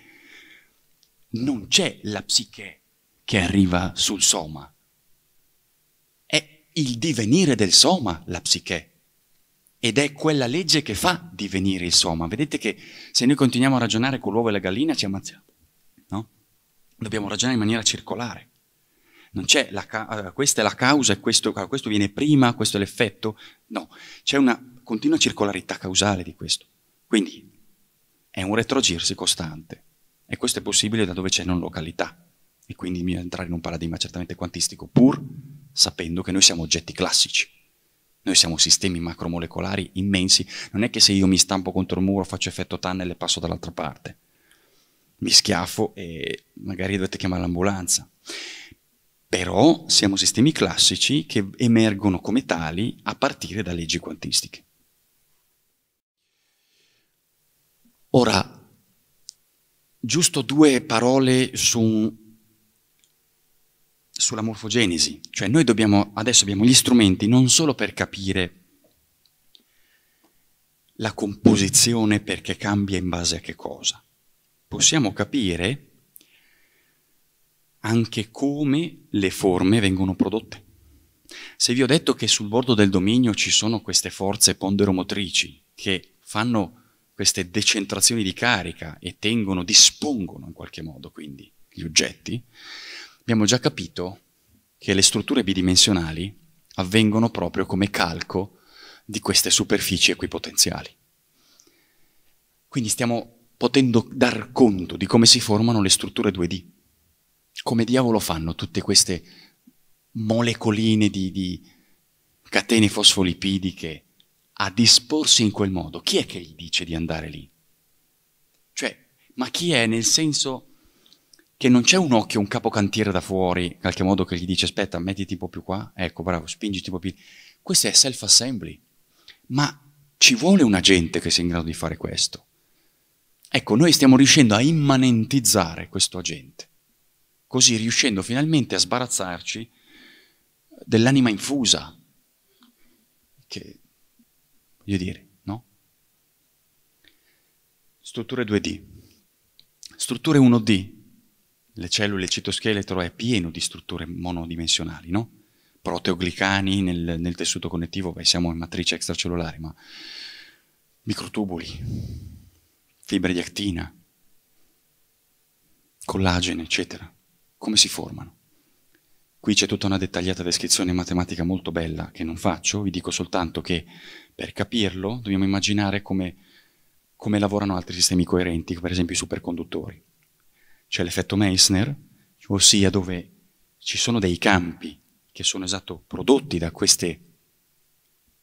non c'è la psiche che arriva sul soma. È il divenire del soma la psiche. Ed è quella legge che fa divenire il soma. Vedete che se noi continuiamo a ragionare con l'uovo e la gallina ci ammazziamo, no? Dobbiamo ragionare in maniera circolare la, eh, questa è la causa, questo, ah, questo viene prima, questo è l'effetto. No, c'è una continua circolarità causale di questo. Quindi è un retrogirsi costante e questo è possibile da dove c'è non località e quindi entrare in un paradigma certamente quantistico, pur sapendo che noi siamo oggetti classici. Noi siamo sistemi macromolecolari immensi, non è che se io mi stampo contro il muro faccio effetto tunnel e passo dall'altra parte. Mi schiaffo e magari dovete chiamare l'ambulanza. Però siamo sistemi classici che emergono come tali a partire da leggi quantistiche. Ora, giusto due parole su, sulla morfogenesi, cioè noi dobbiamo, adesso abbiamo gli strumenti non solo per capire la composizione perché cambia in base a che cosa, possiamo capire anche come le forme vengono prodotte. Se vi ho detto che sul bordo del dominio ci sono queste forze ponderomotrici che fanno queste decentrazioni di carica e tengono, dispongono in qualche modo quindi gli oggetti, abbiamo già capito che le strutture bidimensionali avvengono proprio come calco di queste superfici equipotenziali. Quindi stiamo potendo dar conto di come si formano le strutture 2D. Come diavolo fanno tutte queste molecoline di, di catene fosfolipidiche a disporsi in quel modo? Chi è che gli dice di andare lì? Cioè, ma chi è nel senso che non c'è un occhio, un capocantiere da fuori, in qualche modo che gli dice aspetta, mettiti un po' più qua, ecco, bravo, spingiti un po' più. Questo è self-assembly. Ma ci vuole un agente che sia in grado di fare questo. Ecco, noi stiamo riuscendo a immanentizzare questo agente così riuscendo finalmente a sbarazzarci dell'anima infusa, che voglio dire, no? Strutture 2D. Strutture 1D, le cellule, il citoscheletro è pieno di strutture monodimensionali, no? Proteoglicani nel, nel tessuto connettivo, beh, siamo in matrice extracellulare, ma microtubuli, fibre di actina, collagene, eccetera come si formano. Qui c'è tutta una dettagliata descrizione matematica molto bella che non faccio, vi dico soltanto che per capirlo dobbiamo immaginare come, come lavorano altri sistemi coerenti, per esempio i superconduttori. C'è l'effetto Meissner, ossia dove ci sono dei campi che sono esatto prodotti da queste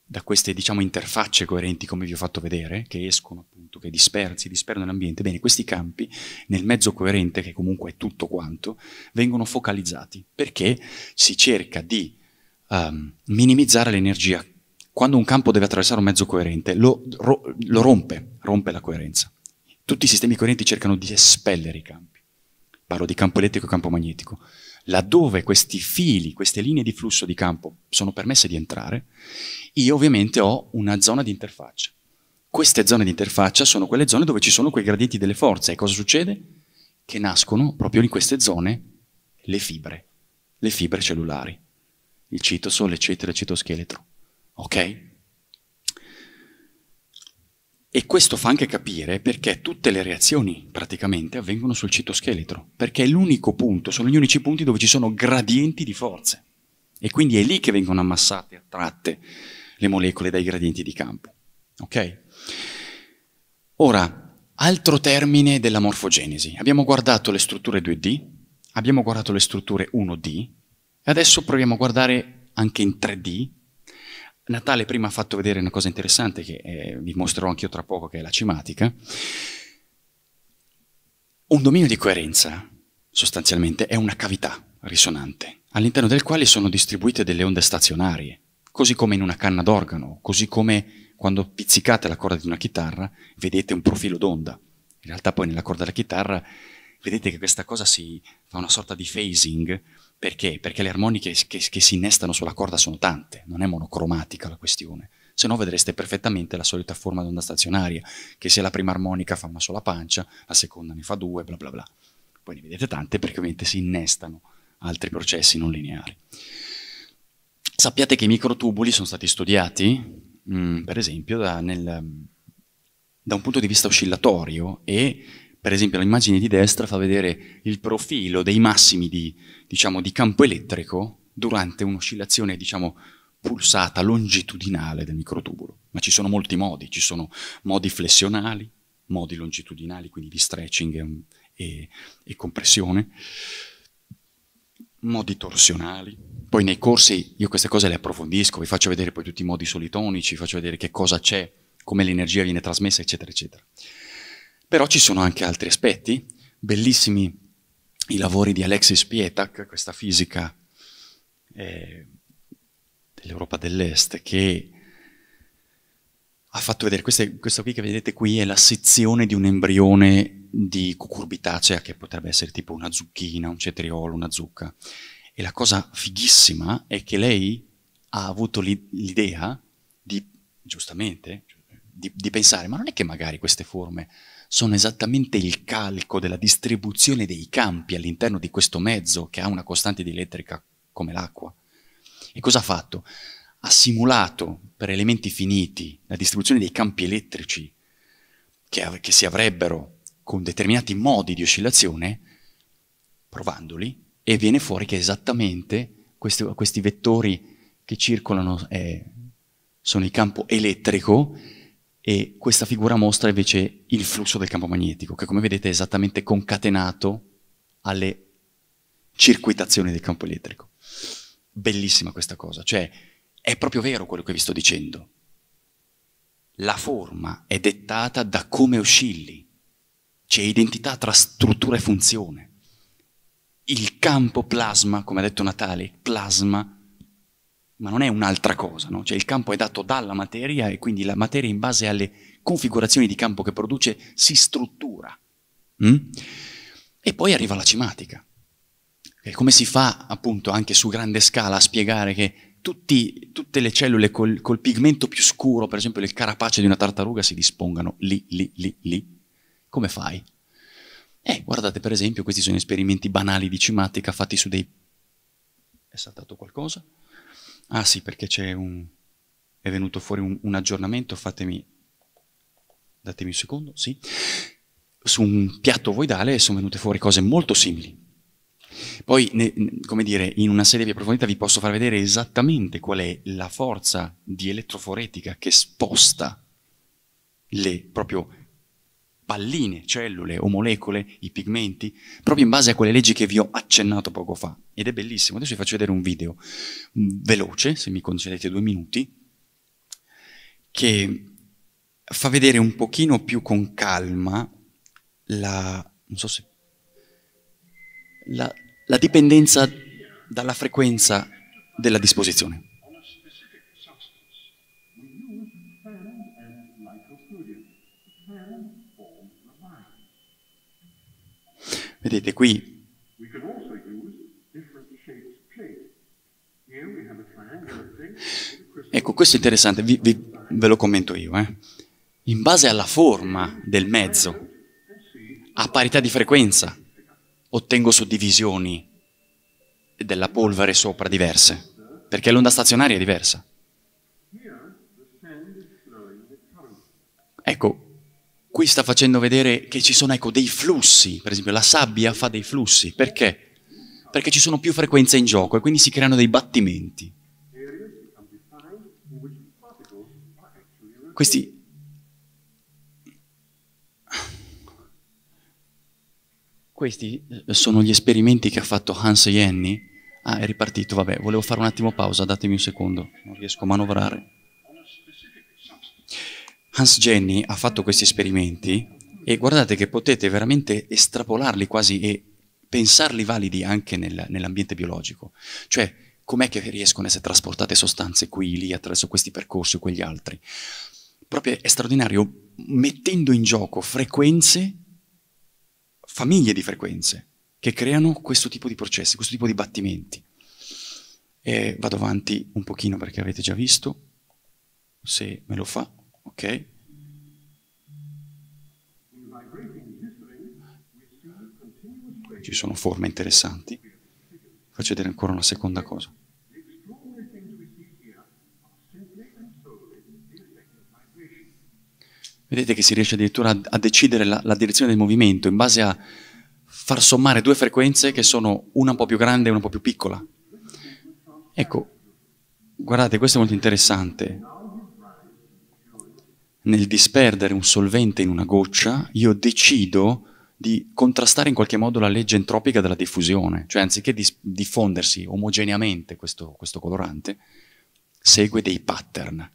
da queste diciamo, interfacce coerenti come vi ho fatto vedere, che escono appunto, che dispersi, si disperdono nell'ambiente, bene, questi campi nel mezzo coerente, che comunque è tutto quanto, vengono focalizzati perché si cerca di um, minimizzare l'energia. Quando un campo deve attraversare un mezzo coerente, lo, ro lo rompe, rompe la coerenza. Tutti i sistemi coerenti cercano di espellere i campi. Parlo di campo elettrico e campo magnetico laddove questi fili, queste linee di flusso di campo sono permesse di entrare, io ovviamente ho una zona di interfaccia. Queste zone di interfaccia sono quelle zone dove ci sono quei gradienti delle forze e cosa succede? Che nascono proprio in queste zone le fibre, le fibre cellulari, il citosol, eccetera, il citoscheletro. Ok? E questo fa anche capire perché tutte le reazioni praticamente avvengono sul citoscheletro, perché è l'unico punto, sono gli unici punti dove ci sono gradienti di forze. E quindi è lì che vengono ammassate, attratte le molecole dai gradienti di campo. Ok? Ora, altro termine della morfogenesi. Abbiamo guardato le strutture 2D, abbiamo guardato le strutture 1D, e adesso proviamo a guardare anche in 3D Natale prima ha fatto vedere una cosa interessante che eh, vi mostrerò anch'io tra poco, che è la cimatica. Un dominio di coerenza, sostanzialmente, è una cavità risonante, all'interno del quale sono distribuite delle onde stazionarie, così come in una canna d'organo, così come quando pizzicate la corda di una chitarra vedete un profilo d'onda. In realtà poi nella corda della chitarra vedete che questa cosa si fa una sorta di phasing, perché? Perché le armoniche che, che si innestano sulla corda sono tante, non è monocromatica la questione se no vedreste perfettamente la solita forma d'onda stazionaria, che se la prima armonica fa una sola pancia, la seconda ne fa due, bla bla bla. Poi ne vedete tante perché ovviamente si innestano altri processi non lineari. Sappiate che i microtubuli sono stati studiati, mh, mm, per esempio, da, nel, da un punto di vista oscillatorio e per esempio l'immagine di destra fa vedere il profilo dei massimi di, diciamo, di campo elettrico durante un'oscillazione diciamo, pulsata longitudinale del microtubulo. Ma ci sono molti modi, ci sono modi flessionali, modi longitudinali, quindi di stretching e, e compressione, modi torsionali. Poi nei corsi io queste cose le approfondisco, vi faccio vedere poi tutti i modi solitonici, vi faccio vedere che cosa c'è, come l'energia viene trasmessa, eccetera, eccetera. Però ci sono anche altri aspetti, bellissimi i lavori di Alexis Pietak, questa fisica eh, dell'Europa dell'Est, che ha fatto vedere, questa, questa qui che vedete qui è la sezione di un embrione di cucurbitacea, che potrebbe essere tipo una zucchina, un cetriolo, una zucca. E la cosa fighissima è che lei ha avuto l'idea di, giustamente, cioè, di, di pensare, ma non è che magari queste forme sono esattamente il calco della distribuzione dei campi all'interno di questo mezzo che ha una costante di elettrica come l'acqua. E cosa ha fatto? Ha simulato per elementi finiti la distribuzione dei campi elettrici che, av- che si avrebbero con determinati modi di oscillazione, provandoli, e viene fuori che esattamente questi, questi vettori che circolano eh, sono il campo elettrico e questa figura mostra invece il flusso del campo magnetico, che come vedete è esattamente concatenato alle circuitazioni del campo elettrico. Bellissima questa cosa, cioè è proprio vero quello che vi sto dicendo. La forma è dettata da come oscilli, c'è identità tra struttura e funzione. Il campo plasma, come ha detto Natale, plasma ma non è un'altra cosa, no? cioè il campo è dato dalla materia e quindi la materia in base alle configurazioni di campo che produce si struttura. Mm? E poi arriva la cimatica. E come si fa appunto anche su grande scala a spiegare che tutti, tutte le cellule col, col, pigmento più scuro, per esempio il carapace di una tartaruga, si dispongano lì, lì, lì, lì? Come fai? Eh, guardate per esempio, questi sono esperimenti banali di cimatica fatti su dei... È saltato qualcosa? Ah sì, perché c'è un... è venuto fuori un, un, aggiornamento, fatemi... datemi un secondo, sì. Su un piatto voidale sono venute fuori cose molto simili. Poi, ne, come dire, in una serie più approfondita vi posso far vedere esattamente qual è la forza di elettroforetica che sposta le, proprio palline, cellule o molecole, i pigmenti, proprio in base a quelle leggi che vi ho accennato poco fa. Ed è bellissimo, adesso vi faccio vedere un video mm, veloce, se mi concedete due minuti, che fa vedere un pochino più con calma la, so se, la, la dipendenza dalla frequenza della disposizione. Vedete qui. Ecco, questo è interessante, vi, vi, ve lo commento io. Eh. In base alla forma del mezzo, a parità di frequenza, ottengo suddivisioni della polvere sopra diverse, perché l'onda stazionaria è diversa. Ecco, Qui sta facendo vedere che ci sono ecco, dei flussi, per esempio la sabbia fa dei flussi, perché? Perché ci sono più frequenze in gioco e quindi si creano dei battimenti. Questi, Questi sono gli esperimenti che ha fatto Hans Jenny. Ah, è ripartito, vabbè, volevo fare un attimo pausa, datemi un secondo, non riesco a manovrare. Hans Jenny ha fatto questi esperimenti e guardate che potete veramente estrapolarli quasi e pensarli validi anche nel, nell'ambiente biologico. Cioè, com'è che riescono a essere trasportate sostanze qui, lì, attraverso questi percorsi o quegli altri? Proprio è straordinario, mettendo in gioco frequenze, famiglie di frequenze, che creano questo tipo di processi, questo tipo di battimenti. E eh, vado avanti un pochino perché avete già visto, se me lo fa. Ok? Ci sono forme interessanti. Faccio vedere ancora una seconda cosa. Vedete che si riesce addirittura a, decidere la, la, direzione del movimento in base a far sommare due frequenze che sono una un po' più grande e una un po' più piccola. Ecco, guardate, questo è molto interessante nel disperdere un solvente in una goccia, io decido di contrastare in qualche modo la legge entropica della diffusione, cioè anziché dis- diffondersi omogeneamente questo, questo colorante, segue dei pattern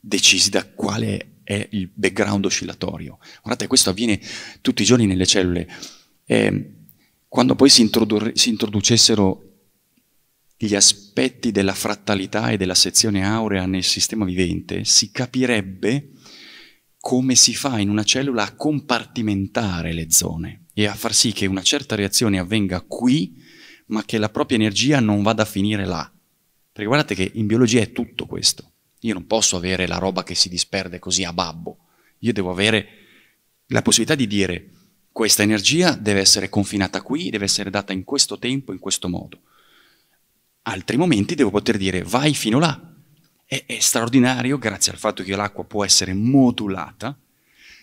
decisi da quale è il background oscillatorio. Guardate, questo avviene tutti i giorni nelle cellule. Eh, quando poi si, introdur- si, introducessero gli aspetti della frattalità e della sezione aurea nel sistema vivente, si capirebbe come si fa in una cellula a compartimentare le zone e a far sì che una certa reazione avvenga qui, ma che la propria energia non vada a finire là. Perché guardate che in biologia è tutto questo. Io non posso avere la roba che si disperde così a babbo. Io devo avere la possibilità di dire questa energia deve essere confinata qui, deve essere data in questo tempo, in questo modo. Altri momenti devo poter dire vai fino là, è, è straordinario, grazie al fatto che l'acqua può essere modulata,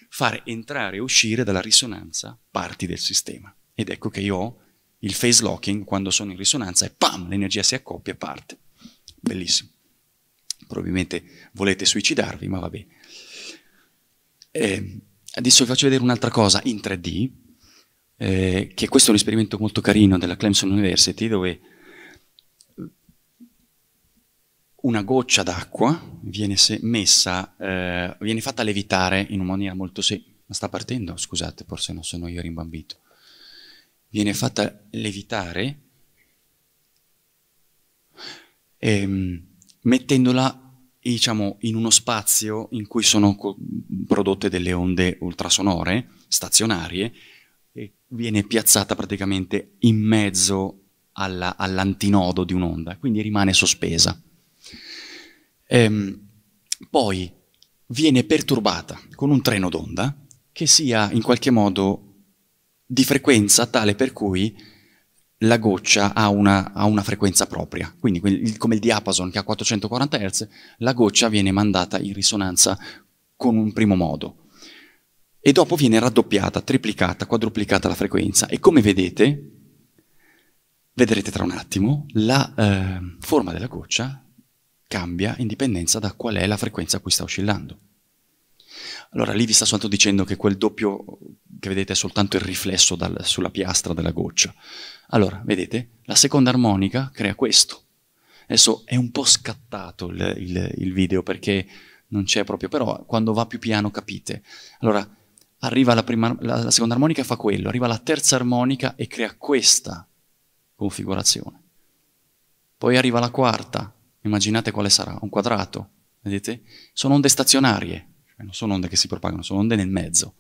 fare entrare e uscire dalla risonanza parti del sistema. Ed ecco che io ho il phase locking quando sono in risonanza e pam, l'energia si accoppia e parte. Bellissimo. Probabilmente volete suicidarvi, ma va bene. Eh, adesso vi faccio vedere un'altra cosa in 3D, eh, che questo è un esperimento molto carino della Clemson University, dove una goccia d'acqua viene messa, eh, viene fatta levitare in una maniera molto semplice. Ma sta partendo? Scusate, forse non sono io rimbambito. Viene fatta levitare ehm, mettendola diciamo, in uno spazio in cui sono prodotte delle onde ultrasonore stazionarie e viene piazzata praticamente in mezzo all'antinodo di un'onda, quindi rimane sospesa ehm, poi viene perturbata con un treno d'onda che sia in qualche modo di frequenza tale per cui la goccia ha una, ha una frequenza propria, quindi come il diapason che ha 440 Hz, la goccia viene mandata in risonanza con un primo modo e dopo viene raddoppiata, triplicata, quadruplicata la frequenza e come vedete, vedrete tra un attimo, la eh, forma della goccia cambia in dipendenza da qual è la frequenza a cui sta oscillando. Allora lì vi sta soltanto dicendo che quel doppio che vedete è soltanto il riflesso dal, sulla piastra della goccia. Allora, vedete, la seconda armonica crea questo. Adesso è un po' scattato il, il, il video perché non c'è proprio, però quando va più piano capite. Allora, arriva la, prima, la, la seconda armonica e fa quello, arriva la terza armonica e crea questa configurazione. Poi arriva la quarta immaginate quale sarà, un quadrato, vedete? Sono onde stazionarie, cioè non sono onde che si propagano, sono onde nel mezzo.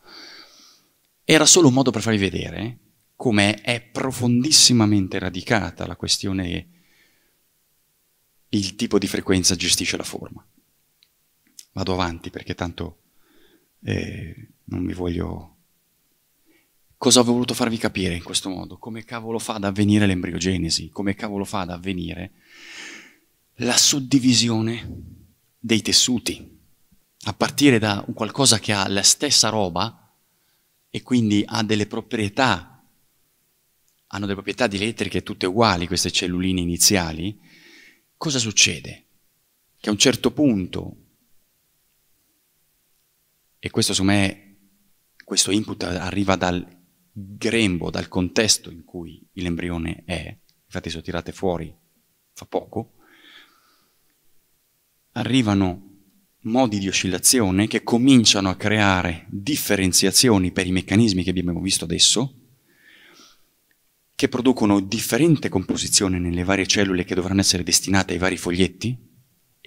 Era solo un modo per farvi vedere come è profondissimamente radicata la questione il tipo di frequenza gestisce la forma. Vado avanti perché tanto eh, non mi voglio... Cosa ho voluto farvi capire in questo modo? Come cavolo fa ad avvenire l'embriogenesi? Come cavolo fa ad avvenire la suddivisione dei tessuti, a partire da un qualcosa che ha la stessa roba e quindi ha delle proprietà, hanno delle proprietà di elettriche tutte uguali, queste celluline iniziali, cosa succede? Che a un certo punto, e questo su me, questo input arriva dal grembo, dal contesto in cui l'embrione è, infatti se lo tirate fuori fa poco, arrivano modi di oscillazione che cominciano a creare differenziazioni per i meccanismi che abbiamo visto adesso, che producono differente composizione nelle varie cellule che dovranno essere destinate ai vari foglietti,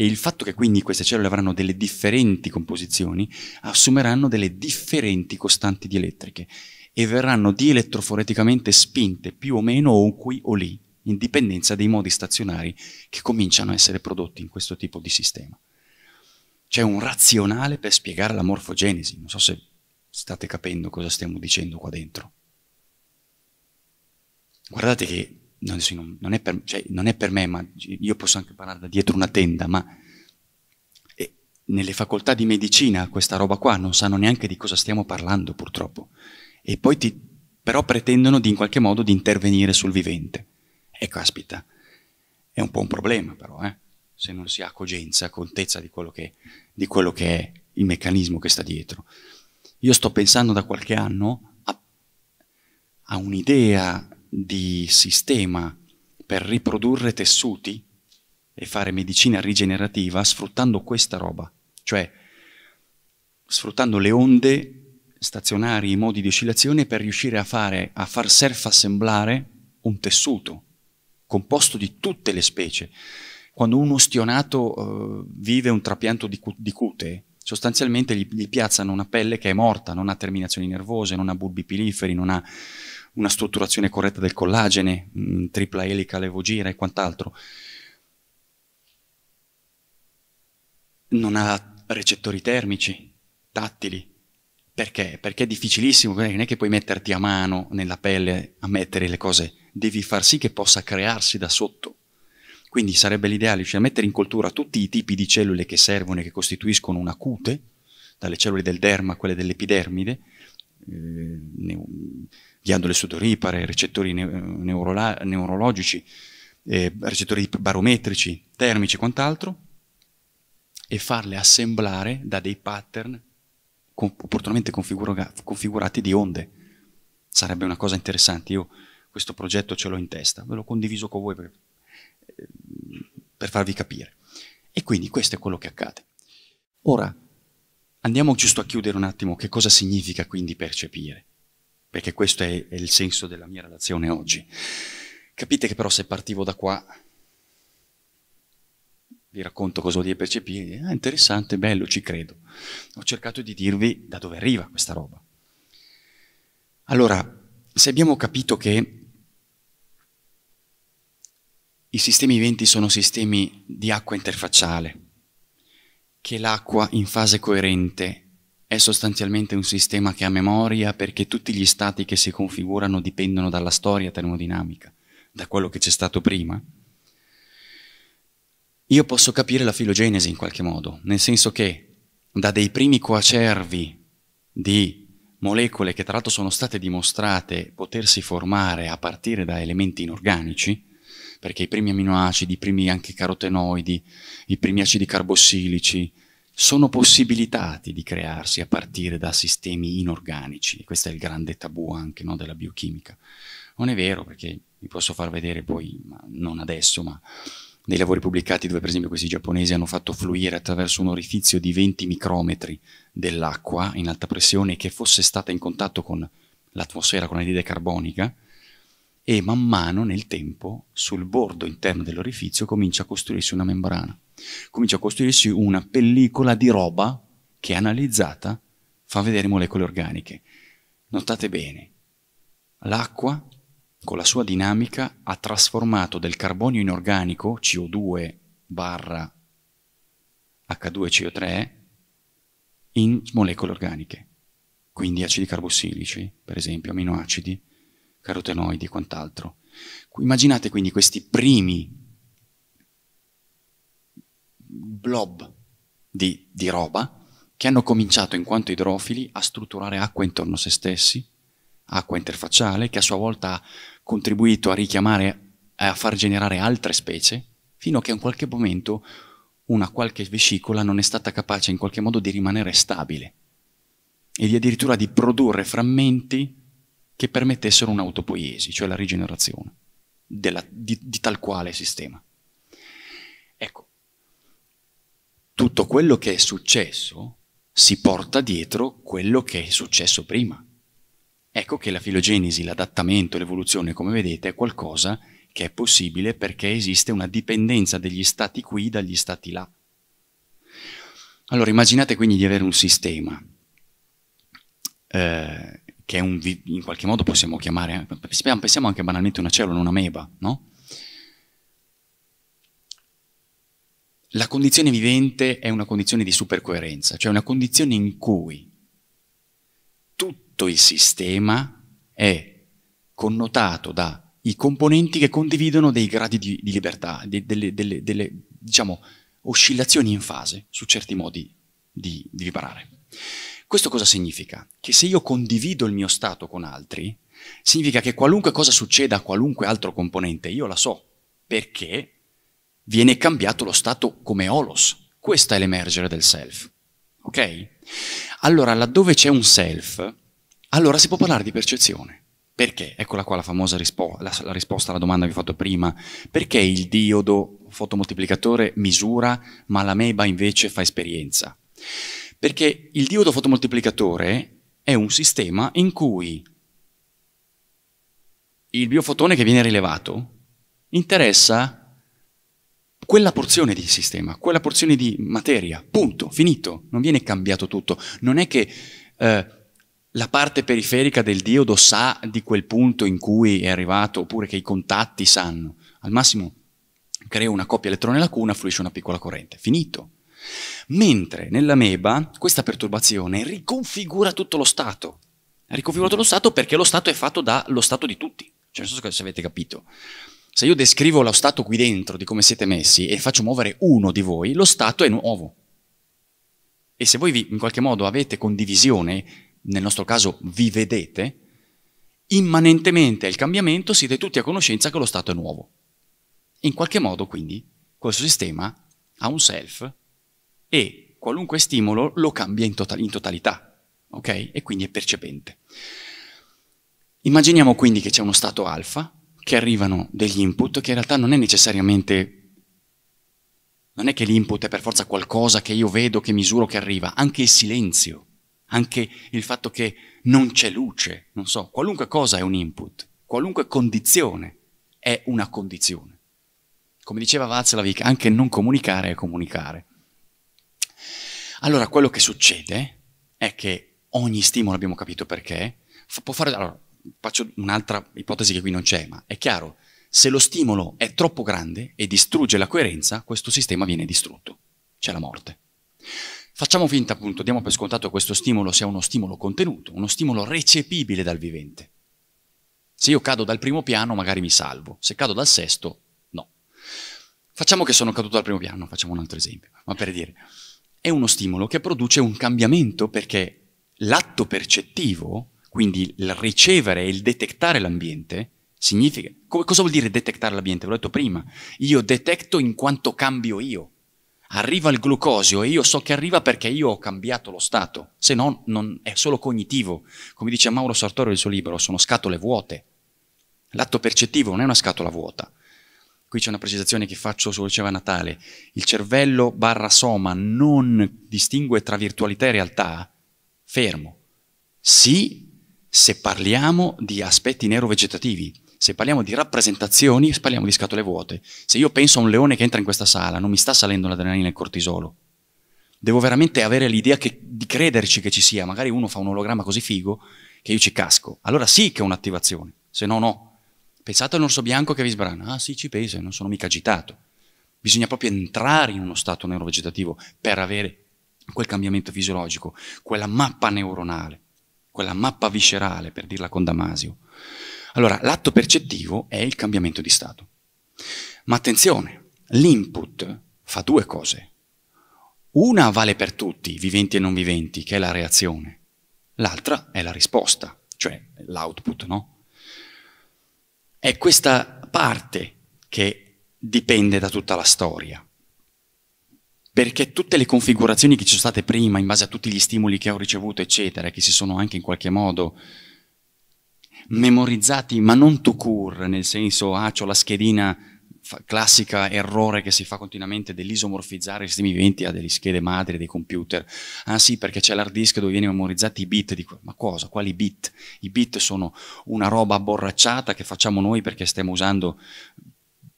e il fatto che quindi queste cellule avranno delle differenti composizioni assumeranno delle differenti costanti dielettriche e verranno dielettroforeticamente spinte più o meno o qui o lì in dipendenza dei modi stazionari che cominciano a essere prodotti in questo tipo di sistema. C'è un razionale per spiegare la morfogenesi, non so se state capendo cosa stiamo dicendo qua dentro. Guardate che non, non, è per, cioè, non, è per, me, ma io posso anche parlare da dietro una tenda, ma eh, nelle facoltà di medicina questa roba qua non sanno neanche di cosa stiamo parlando purtroppo. E poi ti, però pretendono di, in qualche modo di intervenire sul vivente. E caspita, è un po' un problema però, eh? se non si ha cogenza, contezza di quello, che, di quello che è il meccanismo che sta dietro. Io sto pensando da qualche anno a, a un'idea di sistema per riprodurre tessuti e fare medicina rigenerativa sfruttando questa roba, cioè sfruttando le onde stazionari, i modi di oscillazione per riuscire a, fare, a far self-assemblare un tessuto composto di tutte le specie. Quando un ostionato eh, vive un trapianto di, di cute, sostanzialmente gli, gli, piazzano una pelle che è morta, non ha terminazioni nervose, non ha bulbi piliferi, non ha una strutturazione corretta del collagene, mh, mm, tripla elica levogira e quant'altro. Non ha recettori termici, tattili, perché? Perché è difficilissimo, non è che puoi metterti a mano nella pelle a mettere le cose, devi far sì che possa crearsi da sotto. Quindi sarebbe l'ideale riuscire a mettere in coltura tutti i tipi di cellule che servono e che costituiscono una cute, dalle cellule del derma a quelle dell'epidermide, eh, ghiandole sudoripare, recettori ne neuro neurologici, eh, recettori barometrici, termici e quant'altro, e farle assemblare da dei pattern opportunamente configurati di onde. Sarebbe una cosa interessante. Io questo progetto ce l'ho in testa, ve l'ho condiviso con voi per, eh, per farvi capire. E quindi questo è quello che accade. Ora, andiamo giusto a chiudere un attimo che cosa significa quindi percepire, perché questo è, è il senso della mia relazione oggi. Capite che però se partivo da qua vi racconto cosa vuol dire percepire, ah, interessante, bello, ci credo. Ho cercato di dirvi da dove arriva questa roba. Allora, se abbiamo capito che i sistemi venti sono sistemi di acqua interfacciale, che l'acqua in fase coerente è sostanzialmente un sistema che ha memoria perché tutti gli stati che si configurano dipendono dalla storia termodinamica, da quello che c'è stato prima, io posso capire la filogenesi in qualche modo, nel senso che da dei primi coacervi di molecole che tra l'altro sono state dimostrate potersi formare a partire da elementi inorganici, perché i primi aminoacidi, i primi anche carotenoidi, i primi acidi carbossilici, sono possibilitati di crearsi a partire da sistemi inorganici. Questo è il grande tabù anche no, della biochimica. Non è vero, perché vi posso far vedere poi, non adesso, ma dei lavori pubblicati dove per esempio questi giapponesi hanno fatto fluire attraverso un orifizio di 20 micrometri dell'acqua in alta pressione che fosse stata in contatto con l'atmosfera, con l'anidride carbonica, e man mano nel tempo sul bordo interno dell'orifizio comincia a costruirsi una membrana, comincia a costruirsi una pellicola di roba che analizzata fa vedere molecole organiche. Notate bene, l'acqua con ecco, la sua dinamica ha trasformato del carbonio inorganico CO2 barra H2CO3 in molecole organiche, quindi acidi carbossilici, per esempio aminoacidi, carotenoidi e quant'altro. Immaginate quindi questi primi blob di, di roba che hanno cominciato in quanto idrofili a strutturare acqua intorno a se stessi, acqua interfacciale, che a sua volta ha contribuito a richiamare e a far generare altre specie, fino a che in qualche momento una qualche vescicola non è stata capace in qualche modo di rimanere stabile e di addirittura di produrre frammenti che permettessero un'autopoiesi, cioè la rigenerazione della, di, di tal quale sistema. Ecco, tutto quello che è successo si porta dietro quello che è successo prima. Ecco che la filogenesi, l'adattamento, l'evoluzione, come vedete, è qualcosa che è possibile perché esiste una dipendenza degli stati qui dagli stati là. Allora immaginate quindi di avere un sistema eh, che un, in qualche modo possiamo chiamare, pensiamo anche banalmente una cellula, una meba, no? La condizione vivente è una condizione di supercoerenza, cioè una condizione in cui tutto il sistema è connotato dai componenti che condividono dei gradi di, di libertà, de, delle, delle, delle diciamo, oscillazioni in fase su certi modi di, di vibrare. Questo cosa significa? Che se io condivido il mio stato con altri, significa che qualunque cosa succeda a qualunque altro componente, io la so, perché viene cambiato lo stato come olos. Questo è l'emergere del self. Ok? Allora, laddove c'è un self, allora si può parlare di percezione. Perché? Eccola qua la famosa rispo- la, la risposta alla domanda che ho fatto prima. Perché il diodo fotomoltiplicatore misura, ma l'ameba invece fa esperienza? Perché il diodo fotomoltiplicatore è un sistema in cui il biofotone che viene rilevato interessa quella porzione di sistema, quella porzione di materia, punto, finito, non viene cambiato tutto. Non è che eh, la parte periferica del diodo sa di quel punto in cui è arrivato oppure che i contatti sanno. Al massimo creo una coppia elettrone lacuna, fluisce una piccola corrente. Finito. Mentre nella meba questa perturbazione riconfigura tutto lo stato. Riconfigura tutto lo stato perché lo stato è fatto dallo stato di tutti. Cioè, non so se avete capito. Se io descrivo lo stato qui dentro di come siete messi e faccio muovere uno di voi, lo stato è nuovo. E se voi vi, in qualche modo avete condivisione, nel nostro caso vi vedete, immanentemente al cambiamento siete tutti a conoscenza che lo Stato è nuovo. In qualche modo, quindi, questo sistema ha un self e qualunque stimolo lo cambia in, total- in totalità, ok? E quindi è percepente. Immaginiamo quindi che c'è uno stato alfa, che arrivano degli input, che in realtà non è necessariamente... Non è che l'input è per forza qualcosa che io vedo, che misuro, che arriva, anche il silenzio anche il fatto che non c'è luce, non so, qualunque cosa è un input, qualunque condizione è una condizione. Come diceva Václavic, anche non comunicare è comunicare. Allora, quello che succede è che ogni stimolo, abbiamo capito perché, può fare... Allora, faccio un'altra ipotesi che qui non c'è, ma è chiaro, se lo stimolo è troppo grande e distrugge la coerenza, questo sistema viene distrutto, c'è la morte. Facciamo finta appunto, diamo per scontato che questo stimolo sia uno stimolo contenuto, uno stimolo recepibile dal vivente. Se io cado dal primo piano magari mi salvo, se cado dal sesto no. Facciamo che sono caduto dal primo piano, facciamo un altro esempio, ma per dire, è uno stimolo che produce un cambiamento perché l'atto percettivo, quindi il ricevere e il detectare l'ambiente, significa... Cosa vuol dire detectare l'ambiente? l'ho detto prima, io detecto in quanto cambio io arriva il glucosio e io so che arriva perché io ho cambiato lo stato, se no non è solo cognitivo. Come dice Mauro Sartori nel suo libro, sono scatole vuote. L'atto percettivo non è una scatola vuota. Qui c'è una precisazione che faccio su riceva Natale. Il cervello barra soma non distingue tra virtualità e realtà. Fermo. Sì, se parliamo di aspetti neurovegetativi se parliamo di rappresentazioni, parliamo di scatole vuote. Se io penso a un leone che entra in questa sala, non mi sta salendo l'adrenalina e il cortisolo. Devo veramente avere l'idea che, di crederci che ci sia. Magari uno fa un ologramma così figo che io ci casco. Allora sì che è un'attivazione, se no no. Pensate all'orso bianco che vi sbrana. Ah sì, ci pesa, non sono mica agitato. Bisogna proprio entrare in uno stato neurovegetativo per avere quel cambiamento fisiologico, quella mappa neuronale, quella mappa viscerale, per dirla con Damasio. Allora, l'atto percettivo è il cambiamento di stato. Ma attenzione, l'input fa due cose. Una vale per tutti, viventi e non viventi, che è la reazione. L'altra è la risposta, cioè l'output, no? È questa parte che dipende da tutta la storia. Perché tutte le configurazioni che ci sono state prima, in base a tutti gli stimoli che ho ricevuto, eccetera, che si sono anche in qualche modo memorizzati, ma non to cure, nel senso, ah, ho la schedina classica errore che si fa continuamente dell'isomorfizzare i sistemi viventi a delle schede madri dei computer. Ah sì, perché c'è l'hard disk dove viene memorizzati i bit. Dico, ma cosa? Quali bit? I bit sono una roba abborracciata che facciamo noi perché stiamo usando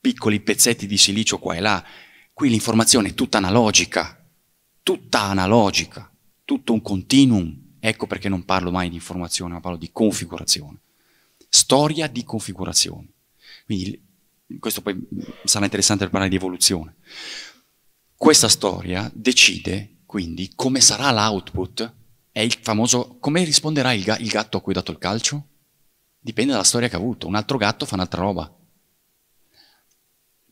piccoli pezzetti di silicio qua e là. Qui l'informazione è tutta analogica, tutta analogica, tutto un continuum. Ecco perché non parlo mai di informazione, ma parlo di configurazione storia di configurazioni. Quindi questo poi sarà interessante per parlare di evoluzione. Questa storia decide quindi come sarà l'output, è il famoso come risponderà il, ga il gatto a cui ho dato il calcio? Dipende dalla storia che ha avuto, un altro gatto fa un'altra roba.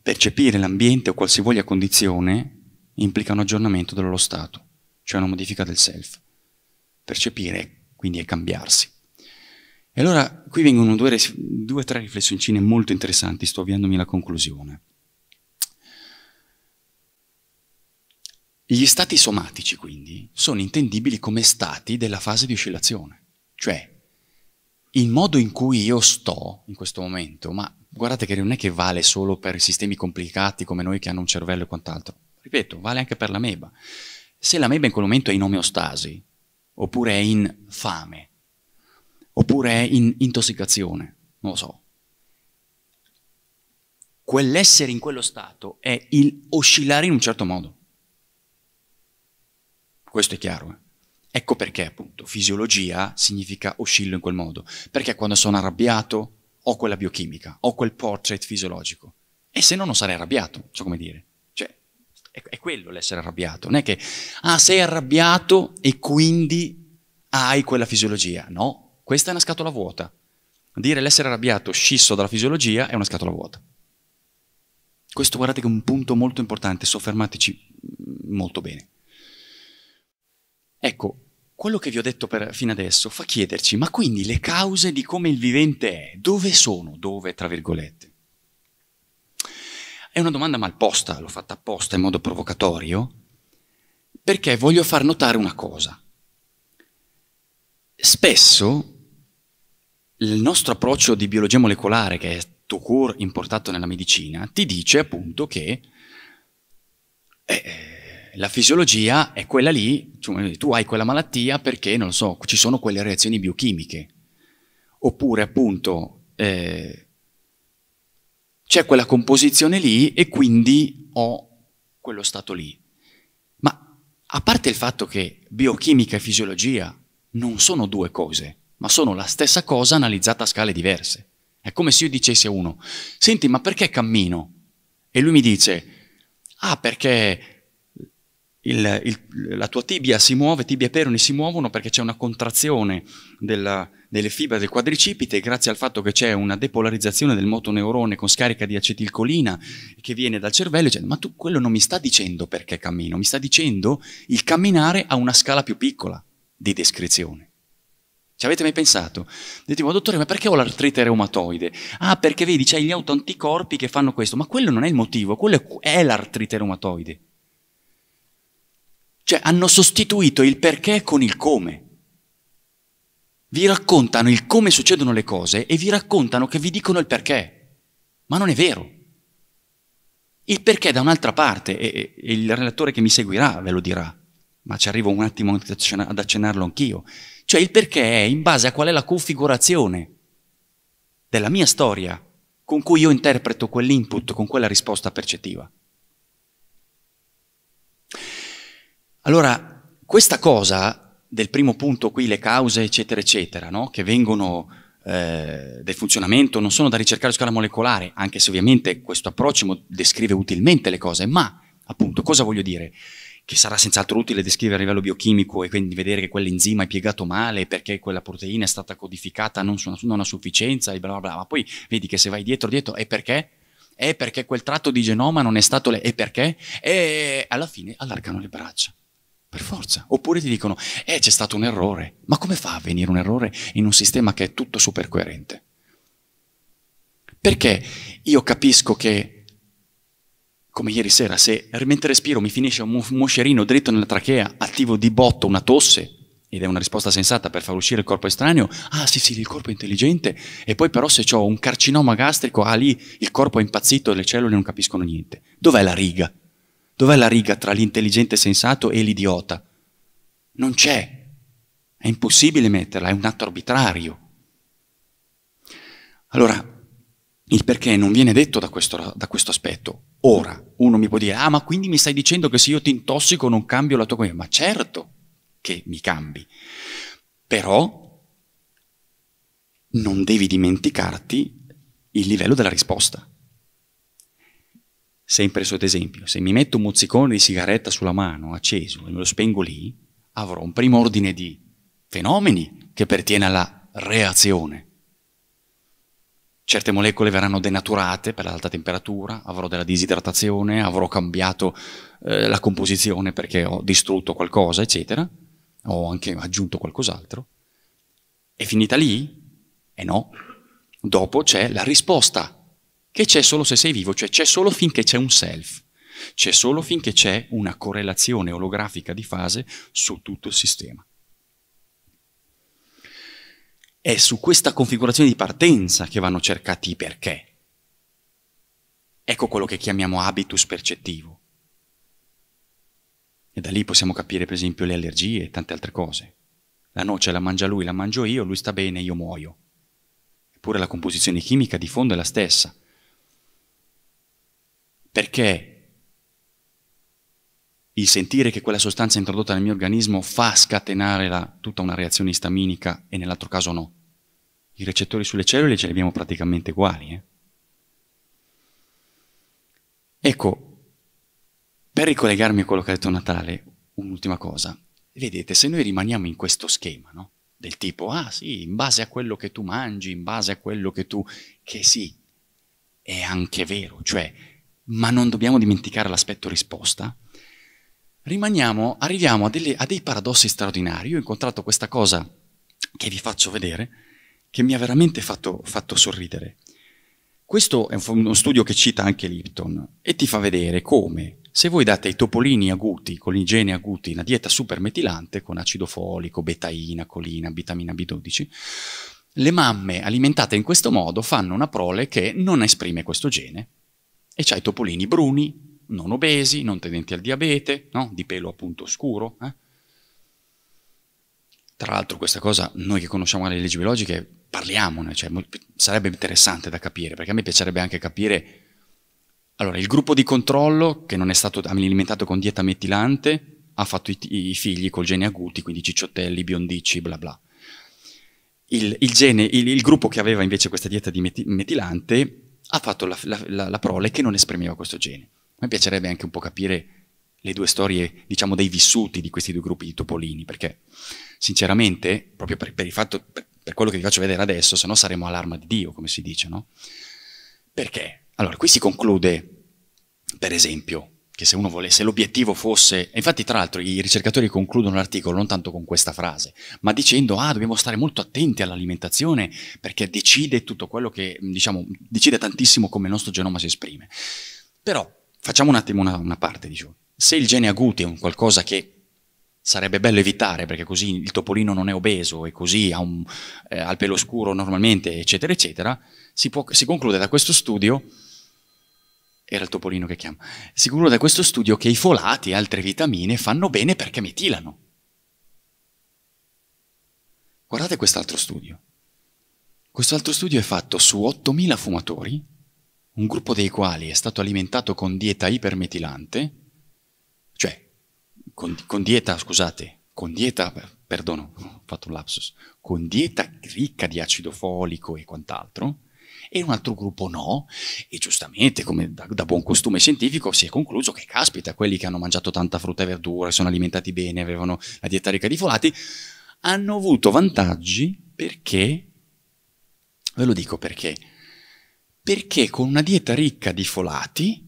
Percepire l'ambiente o qualsivoglia condizione implica un aggiornamento dello stato, cioè una modifica del self. Percepire quindi è cambiarsi. E allora qui vengono due, o tre riflessioncine molto interessanti, sto avviandomi alla conclusione. Gli stati somatici, quindi, sono intendibili come stati della fase di oscillazione, cioè il modo in cui io sto in questo momento, ma guardate che non è che vale solo per sistemi complicati come noi che hanno un cervello e quant'altro, ripeto, vale anche per la meba. Se la meba in quel momento è in omeostasi, oppure è in fame, oppure è in intossicazione, non lo so. Quell'essere in quello stato è il oscillare in un certo modo. Questo è chiaro. Eh? Ecco perché appunto fisiologia significa oscillo in quel modo, perché quando sono arrabbiato ho quella biochimica, ho quel portrait fisiologico e se no non sarei arrabbiato, so come dire. Cioè, è, è quello l'essere arrabbiato, non è che ah sei arrabbiato e quindi hai quella fisiologia, no, questa è una scatola vuota. Dire l'essere arrabbiato scisso dalla fisiologia è una scatola vuota. Questo guardate che è un punto molto importante, soffermateci mm, molto bene. Ecco, quello che vi ho detto per, fino adesso fa chiederci, ma quindi le cause di come il vivente è, dove sono? Dove, tra virgolette? È una domanda mal posta, l'ho fatta apposta in modo provocatorio, perché voglio far notare una cosa. Spesso il nostro approccio di biologia molecolare, che è tout importato nella medicina, ti dice appunto che eh, la fisiologia è quella lì, cioè, tu hai quella malattia perché, non lo so, ci sono quelle reazioni biochimiche. Oppure appunto eh, c'è quella composizione lì e quindi ho quello stato lì. Ma a parte il fatto che biochimica e fisiologia non sono due cose, ma sono la stessa cosa analizzata a scale diverse. È come se io dicessi a uno, senti, ma perché cammino? E lui mi dice, ah, perché il, il, la tua tibia si muove, tibia e peroni si muovono perché c'è una contrazione della, delle fibre del quadricipite grazie al fatto che c'è una depolarizzazione del motoneurone con scarica di acetilcolina che viene dal cervello, cioè, ma tu quello non mi sta dicendo perché cammino, mi sta dicendo il camminare a una scala più piccola di descrizione. Ci avete mai pensato? Dite, ma dottore, ma perché ho l'artrite reumatoide? Ah, perché vedi, c'hai gli autoanticorpi che fanno questo. Ma quello non è il motivo, quello è l'artrite reumatoide. Cioè, hanno sostituito il perché con il come. Vi raccontano il come succedono le cose e vi raccontano che vi dicono il perché. Ma non è vero. Il perché da un'altra parte, e, e il relatore che mi seguirà ve lo dirà, ma ci arrivo un attimo ad accennarlo anch'io. Cioè il perché è in base a qual è la configurazione della mia storia con cui io interpreto quell'input, con quella risposta percettiva. Allora, questa cosa del primo punto qui, le cause, eccetera, eccetera, no? che vengono eh, del funzionamento, non sono da ricercare a scala molecolare, anche se ovviamente questo approccio descrive utilmente le cose, ma appunto cosa voglio dire? che sarà senz'altro utile descrivere a livello biochimico e quindi vedere che quell'enzima è piegato male perché quella proteina è stata codificata non, su, non a sufficienza e bla bla bla, ma poi vedi che se vai dietro dietro è perché? È perché quel tratto di genoma non è stato... Le- e perché? E alla fine allargano le braccia. Per forza. Oppure ti dicono, eh c'è stato un errore. Ma come fa a venire un errore in un sistema che è tutto super coerente? Perché io capisco che come ieri sera, se mentre respiro mi finisce un moscerino dritto nella trachea, attivo di botto una tosse, ed è una risposta sensata per far uscire il corpo estraneo, ah sì sì, il corpo è intelligente, e poi però se ho un carcinoma gastrico, ah lì il corpo è impazzito e le cellule non capiscono niente. Dov'è la riga? Dov'è la riga tra l'intelligente sensato e l'idiota? Non c'è. È impossibile metterla, è un atto arbitrario. Allora, il perché non viene detto da questo, da questo, aspetto. Ora, uno mi può dire, ah ma quindi mi stai dicendo che se io ti intossico non cambio la tua convivenza? Ma certo che mi cambi, però non devi dimenticarti il livello della risposta. Sempre il solito esempio, se mi metto un mozzicone di sigaretta sulla mano acceso e me lo spengo lì, avrò un primo ordine di fenomeni che pertiene alla reazione certe molecole verranno denaturate per l'alta temperatura, avrò della disidratazione, avrò cambiato eh, la composizione perché ho distrutto qualcosa, eccetera, ho anche aggiunto qualcos'altro. È finita lì? E eh no. Dopo c'è la risposta, che c'è solo se sei vivo, cioè c'è solo finché c'è un self, c'è solo finché c'è una correlazione olografica di fase su tutto il sistema. È su questa configurazione di partenza che vanno cercati i perché. Ecco quello che chiamiamo habitus percettivo. E da lì possiamo capire, per esempio, le allergie e tante altre cose. La noce la mangia lui, la mangio io, lui sta bene, io muoio. Eppure la composizione chimica di fondo è la stessa. Perché il sentire che quella sostanza introdotta nel mio organismo fa scatenare la, tutta una reazione istaminica e nell'altro caso no. I recettori sulle cellule ce li abbiamo praticamente uguali. Eh? Ecco, per ricollegarmi a quello che ha detto Natale, un'ultima cosa. Vedete, se noi rimaniamo in questo schema, no? Del tipo, ah sì, in base a quello che tu mangi, in base a quello che tu... che sì, è anche vero, cioè, ma non dobbiamo dimenticare l'aspetto risposta, rimaniamo, arriviamo a, delle, a, dei paradossi straordinari. Io ho incontrato questa cosa che vi faccio vedere, che mi ha veramente fatto, fatto sorridere. Questo è uno studio che cita anche Lipton e ti fa vedere come se voi date ai topolini aguti, con l'ingene aguti, una dieta super metilante, con acido folico, betaina, colina, vitamina B12, le mamme alimentate in questo modo fanno una prole che non esprime questo gene e c'hai topolini bruni, non obesi, non tenenti al diabete, no? di pelo appunto scuro. Eh? Tra l'altro questa cosa, noi che conosciamo le leggi biologiche, parliamone, cioè, sarebbe interessante da capire, perché a me piacerebbe anche capire, allora, il gruppo di controllo che non è stato alimentato con dieta metilante ha fatto i, i figli col gene aguti, quindi cicciottelli, biondicci, bla bla. Il, il, gene, il, il gruppo che aveva invece questa dieta di meti, metilante ha fatto la, la, la, la prole che non esprimeva questo gene. A me piacerebbe anche un po' capire le due storie, diciamo, dei vissuti di questi due gruppi di topolini, perché sinceramente, proprio per, per il fatto, per, per quello che vi faccio vedere adesso, se no saremo all'arma di Dio, come si dice, no? Perché? Allora, qui si conclude, per esempio, che se uno volesse, l'obiettivo fosse, e infatti tra l'altro i ricercatori concludono l'articolo non tanto con questa frase, ma dicendo ah dobbiamo stare molto attenti all'alimentazione perché decide tutto quello che, diciamo, decide tantissimo come il nostro genoma si esprime. Però facciamo un attimo una, una parte, diciamo. Se il gene acuto è un qualcosa che sarebbe bello evitare perché così il topolino non è obeso e così ha, un, eh, ha il pelo scuro normalmente, eccetera, eccetera, si, può, si, conclude da questo studio, era il topolino che chiama, si conclude da questo studio che i folati e altre vitamine fanno bene perché metilano. Guardate quest'altro studio. Quest'altro studio è fatto su 8.000 fumatori, un gruppo dei quali è stato alimentato con dieta ipermetilante, con, con dieta, scusate, con dieta, perdono, ho fatto un lapsus, con dieta ricca di acido folico e quant'altro, e un altro gruppo no, e giustamente, come da, da, buon costume scientifico, si è concluso che, caspita, quelli che hanno mangiato tanta frutta e verdura, sono alimentati bene, avevano la dieta ricca di folati, hanno avuto vantaggi perché, ve lo dico perché, perché con una dieta ricca di folati,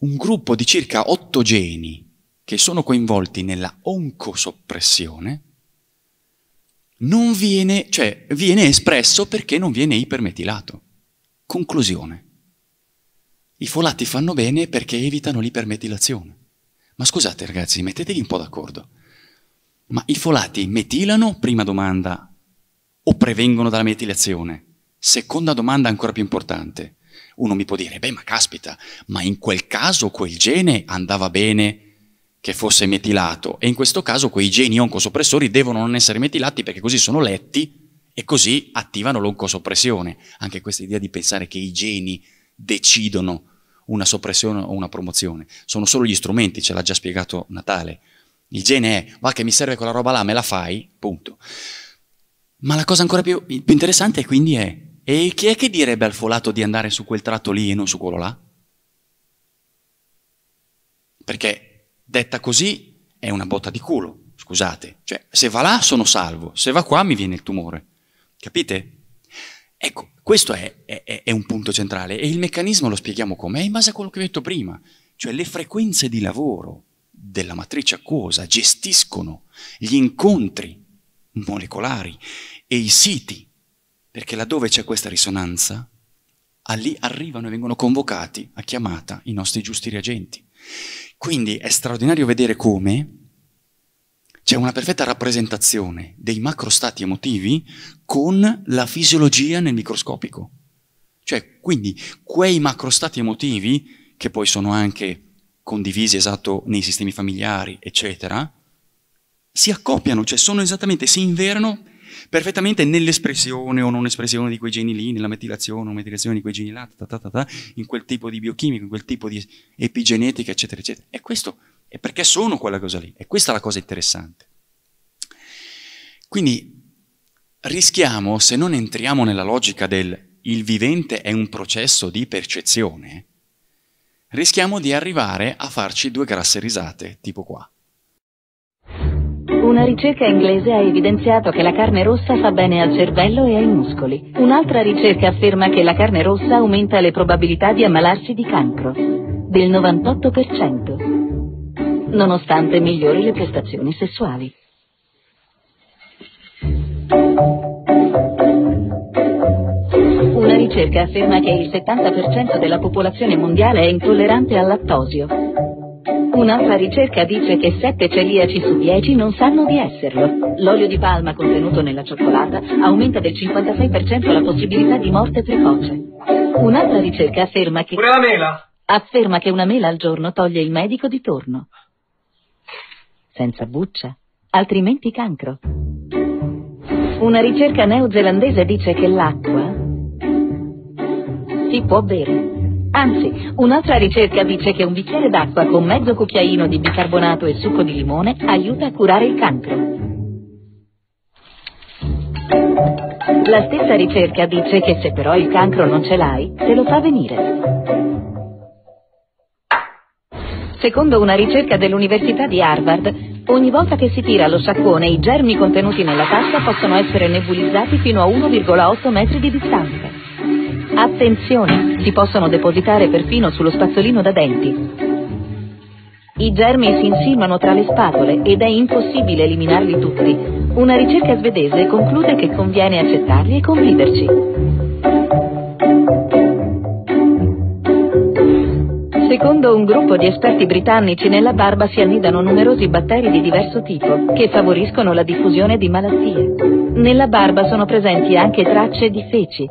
un gruppo di circa 8 geni che sono coinvolti nella oncosoppressione non viene, cioè, viene espresso perché non viene ipermetilato. Conclusione. I folati fanno bene perché evitano l'ipermetilazione. Ma scusate ragazzi, mettetevi un po' d'accordo. Ma i folati metilano? Prima domanda. O prevengono dalla metilazione? Seconda domanda ancora più importante. Uno mi può dire, beh ma caspita, ma in quel caso quel gene andava bene che fosse metilato e in questo caso quei geni oncosoppressori devono non essere metilati perché così sono letti e così attivano l'oncosoppressione. Anche questa idea di pensare che i geni decidono una soppressione o una promozione, sono solo gli strumenti, ce l'ha già spiegato Natale. Il gene è, va che mi serve quella roba là, me la fai, punto. Ma la cosa ancora più, più interessante quindi è, e chi è che direbbe al folato di andare su quel tratto lì e non su quello là? Perché Detta così è una botta di culo, scusate. Cioè, se va là sono salvo, se va qua mi viene il tumore. Capite? Ecco, questo è, è, è un punto centrale e il meccanismo lo spieghiamo com'è È in base a quello che vi ho detto prima, cioè le frequenze di lavoro della matrice acquosa gestiscono gli incontri molecolari e i siti, perché laddove c'è questa risonanza, lì arrivano e vengono convocati a chiamata i nostri giusti reagenti, quindi è straordinario vedere come c'è una perfetta rappresentazione dei macrostati emotivi con la fisiologia nel microscopico. Cioè, quindi quei macrostati emotivi, che poi sono anche condivisi esatto nei sistemi familiari, eccetera, si accoppiano, cioè sono esattamente, si inverano perfettamente nell'espressione o non espressione di quei geni lì, nella metilazione o metilazione di quei geni là, ta ta ta in quel tipo di biochimico, in quel tipo di epigenetica, eccetera, eccetera. E questo è perché sono quella cosa lì. E questa è la cosa interessante. Quindi rischiamo, se non entriamo nella logica del il vivente è un processo di percezione, rischiamo di arrivare a farci due grasse risate, tipo qua. Una ricerca inglese ha evidenziato che la carne rossa fa bene al cervello e ai muscoli. Un'altra ricerca afferma che la carne rossa aumenta le probabilità di ammalarsi di cancro del 98%, nonostante migliori le prestazioni sessuali. Una ricerca afferma che il 70% della popolazione mondiale è intollerante al lattosio Un'altra ricerca dice che 7 celiaci su 10 non sanno di esserlo. L'olio di palma contenuto nella cioccolata aumenta del 56% la possibilità di morte precoce. Un'altra ricerca afferma che... Pure la mela! Afferma che una mela al giorno toglie il medico di torno. Senza buccia, altrimenti cancro. Una ricerca neozelandese dice che l'acqua si può bere. Anzi, un'altra ricerca dice che un bicchiere d'acqua con mezzo cucchiaino di bicarbonato e succo di limone aiuta a curare il cancro. La stessa ricerca dice che se però il cancro non ce l'hai, te lo fa venire. Secondo una ricerca dell'Università di Harvard, ogni volta che si tira lo saccone, i germi contenuti nella tasca possono essere nebulizzati fino a 1,8 metri di distanza. Attenzione, si possono depositare perfino sullo spazzolino da denti. I germi si insinuano tra le spatole ed è impossibile eliminarli tutti. Una ricerca svedese conclude che conviene accettarli e conviverci. Secondo un gruppo di esperti britannici nella barba si annidano numerosi batteri di diverso tipo che favoriscono la diffusione di malattie. Nella barba sono presenti anche tracce di feci,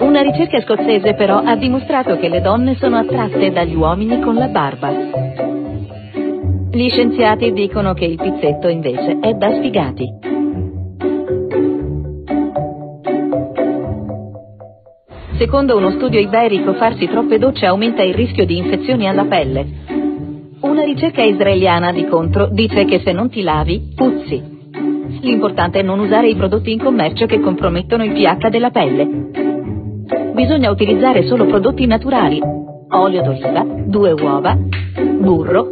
Una ricerca scozzese però ha dimostrato che le donne sono attratte dagli uomini con la barba. Gli scienziati dicono che il pizzetto invece è da sfigati. Secondo uno studio iberico, farsi troppe docce aumenta il rischio di infezioni alla pelle. Una ricerca israeliana, di contro, dice che se non ti lavi, puzzi. L'importante è non usare i prodotti in commercio che compromettono il pH della pelle bisogna utilizzare solo prodotti naturali. Olio d'oliva, due uova, burro,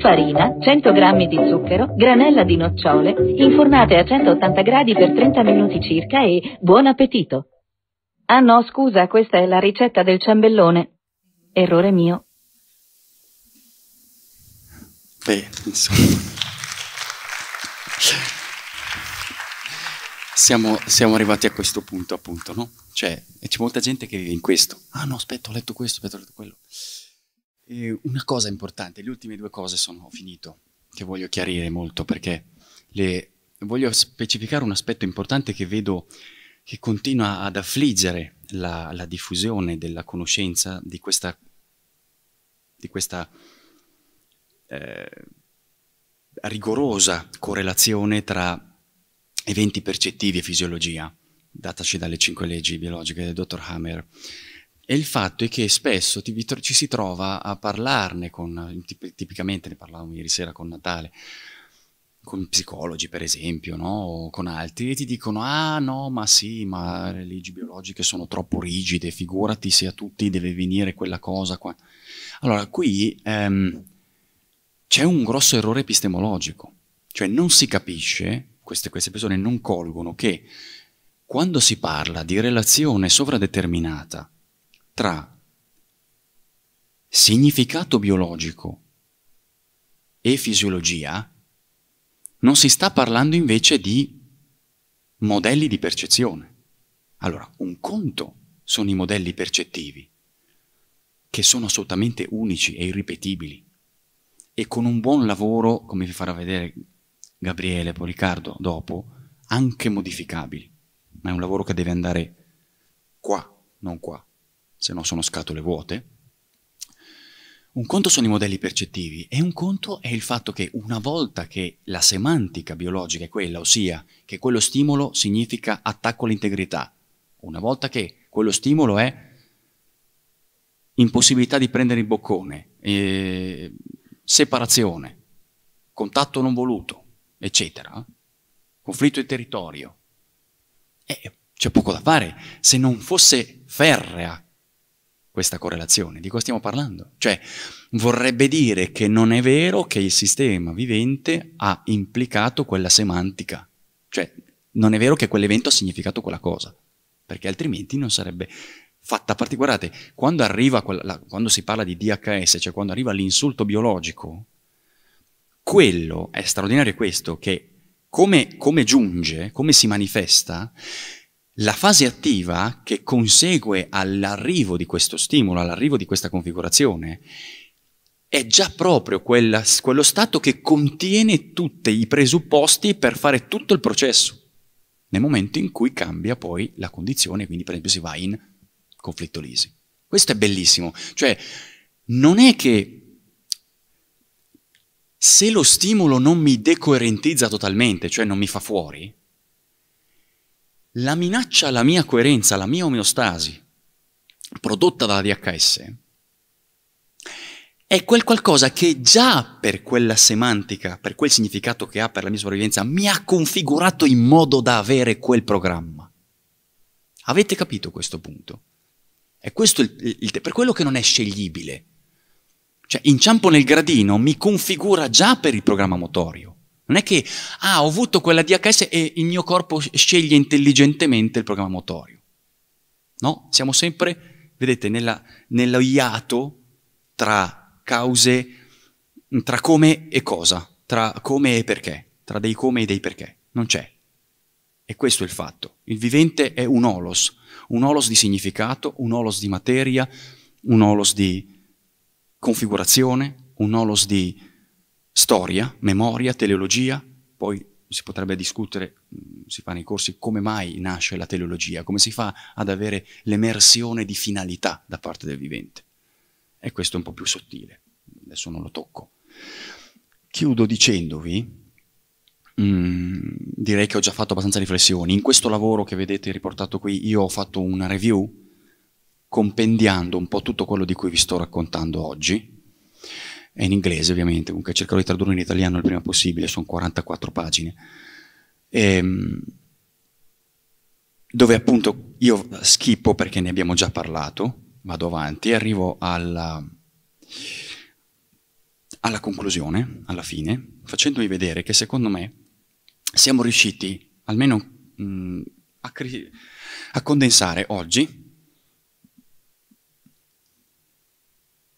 farina, 100 g di zucchero, granella di nocciole, infornate a 180 gradi per 30 minuti circa e buon appetito. Ah no, scusa, questa è la ricetta del ciambellone. Errore mio. Beh, insomma siamo, siamo, arrivati a questo punto, appunto, no? Cioè, c'è molta gente che vive in questo. Ah no, aspetta, ho letto questo, aspetta, ho letto quello. E una cosa importante, le ultime due cose sono finito, che voglio chiarire molto, perché le, voglio specificare un aspetto importante che vedo che continua ad affliggere la, la diffusione della conoscenza di questa, di questa eh, rigorosa correlazione tra eventi percettivi e fisiologia, dataci dalle cinque leggi biologiche del dottor Hammer. E il fatto è che spesso ci si trova a parlarne con, tipicamente ne parlavamo ieri sera con Natale, con psicologi per esempio, no? o con altri, e ti dicono, ah no, ma sì, ma le leggi biologiche sono troppo rigide, figurati se a tutti deve venire quella cosa qua. Allora, qui ehm, c'è un grosso errore epistemologico, cioè non si capisce queste, queste persone non colgono che quando si parla di relazione sovradeterminata tra significato biologico e fisiologia, non si sta parlando invece di modelli di percezione. Allora, un conto sono i modelli percettivi, che sono assolutamente unici e irripetibili, e con un buon lavoro, come vi farà vedere Gabriele, Policardo dopo, anche modificabili, ma è un lavoro che deve andare qua, non qua, se no sono scatole vuote. Un conto sono i modelli percettivi e un conto è il fatto che una volta che la semantica biologica è quella, ossia che quello stimolo significa attacco all'integrità, una volta che quello stimolo è impossibilità di prendere il boccone, eh, separazione, contatto non voluto, eccetera, conflitto di territorio, eh, c'è poco da fare se non fosse ferrea questa correlazione, di cosa stiamo parlando? Cioè, vorrebbe dire che non è vero che il sistema vivente ha implicato quella semantica, cioè non è vero che quell'evento ha significato quella cosa, perché altrimenti non sarebbe fatta parte. Guardate, quando, quella, quando si parla di DHS, cioè quando arriva l'insulto biologico, quello è straordinario questo, che come, come giunge, come si manifesta, la fase attiva che consegue all'arrivo di questo stimolo, all'arrivo di questa configurazione, è già proprio quella, quello stato che contiene tutti i presupposti per fare tutto il processo, nel momento in cui cambia poi la condizione, quindi per esempio si va in conflitto lisi. Questo è bellissimo, cioè non è che se lo stimolo non mi decoerentizza totalmente, cioè non mi fa fuori, la minaccia alla mia coerenza, alla mia omeostasi, prodotta dalla DHS, è quel qualcosa che già per quella semantica, per quel significato che ha per la mia sopravvivenza, mi ha configurato in modo da avere quel programma. Avete capito questo punto? È questo il, il, per quello che non è sceglibile cioè, inciampo nel gradino mi configura già per il programma motorio. Non è che, ah, ho avuto quella DHS e il mio corpo sceglie intelligentemente il programma motorio. No, siamo sempre, vedete, nella, nello iato tra cause, tra come e cosa, tra come e perché, tra dei come e dei perché. Non c'è. E questo è il fatto. Il vivente è un olos, un olos di significato, un olos di materia, un olos di configurazione, un olos di storia, memoria, teleologia, poi si potrebbe discutere, mm, si fa nei corsi, come mai nasce la teleologia, come si fa ad avere l'emersione di finalità da parte del vivente. E questo è un po' più sottile, adesso non lo tocco. Chiudo dicendovi, mh, mm, direi che ho già fatto abbastanza riflessioni, in questo lavoro che vedete riportato qui io ho fatto una review compendiando un po' tutto quello di cui vi sto raccontando oggi, è in inglese ovviamente, comunque cercherò di tradurlo in italiano il prima possibile, sono 44 pagine, ehm, dove appunto io schippo perché ne abbiamo già parlato, vado avanti e arrivo alla, alla conclusione, alla fine, facendomi vedere che secondo me siamo riusciti almeno mh, mm, a, a condensare oggi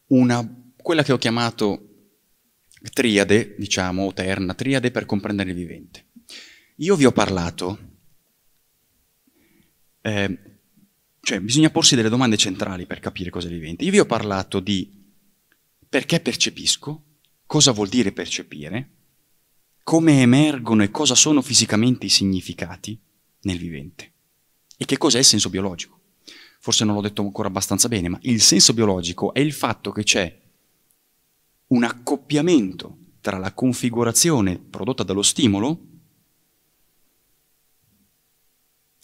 una, quella che ho chiamato triade, diciamo, o terna, triade per comprendere il vivente. Io vi ho parlato, eh, cioè bisogna porsi delle domande centrali per capire cosa è il vivente. Io vi ho parlato di perché percepisco, cosa vuol dire percepire, come emergono e cosa sono fisicamente i significati nel vivente e che cos'è il senso biologico forse non l'ho detto ancora abbastanza bene, ma il senso biologico è il fatto che c'è un accoppiamento tra la configurazione prodotta dallo stimolo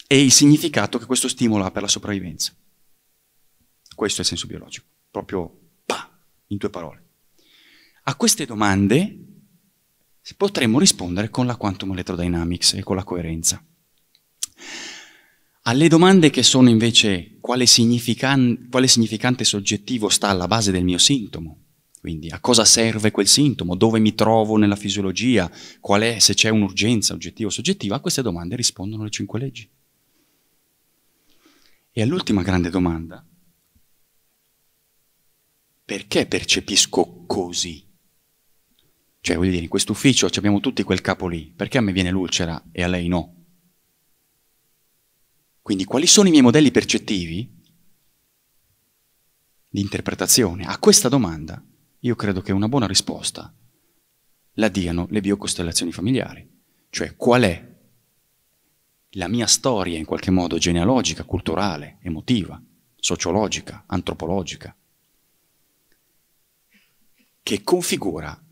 e il significato che questo stimolo ha per la sopravvivenza. Questo è il senso biologico, proprio bah, in due parole. A queste domande potremmo rispondere con la quantum electrodynamics e con la coerenza. Alle domande che sono invece quale, significan quale, significante soggettivo sta alla base del mio sintomo, quindi a cosa serve quel sintomo, dove mi trovo nella fisiologia, qual è, se c'è un'urgenza oggettiva o soggettiva, a queste domande rispondono le cinque leggi. E all'ultima grande domanda, perché percepisco così? Cioè, voglio dire, in questo ufficio abbiamo tutti quel capo lì, perché a me viene l'ulcera e a lei no? Quindi quali sono i miei modelli percettivi di interpretazione? A questa domanda io credo che una buona risposta la diano le biocostellazioni familiari, cioè qual è la mia storia in qualche modo genealogica, culturale, emotiva, sociologica, antropologica, che configura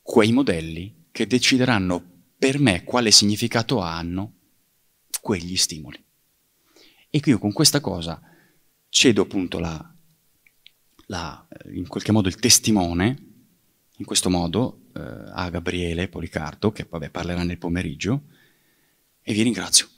quei modelli che decideranno per me quale significato hanno quegli stimoli. E qui con questa cosa cedo appunto la, la, eh, in qualche modo il testimone, in questo modo, eh, a Gabriele Policardo, che vabbè, parlerà nel pomeriggio, e vi ringrazio.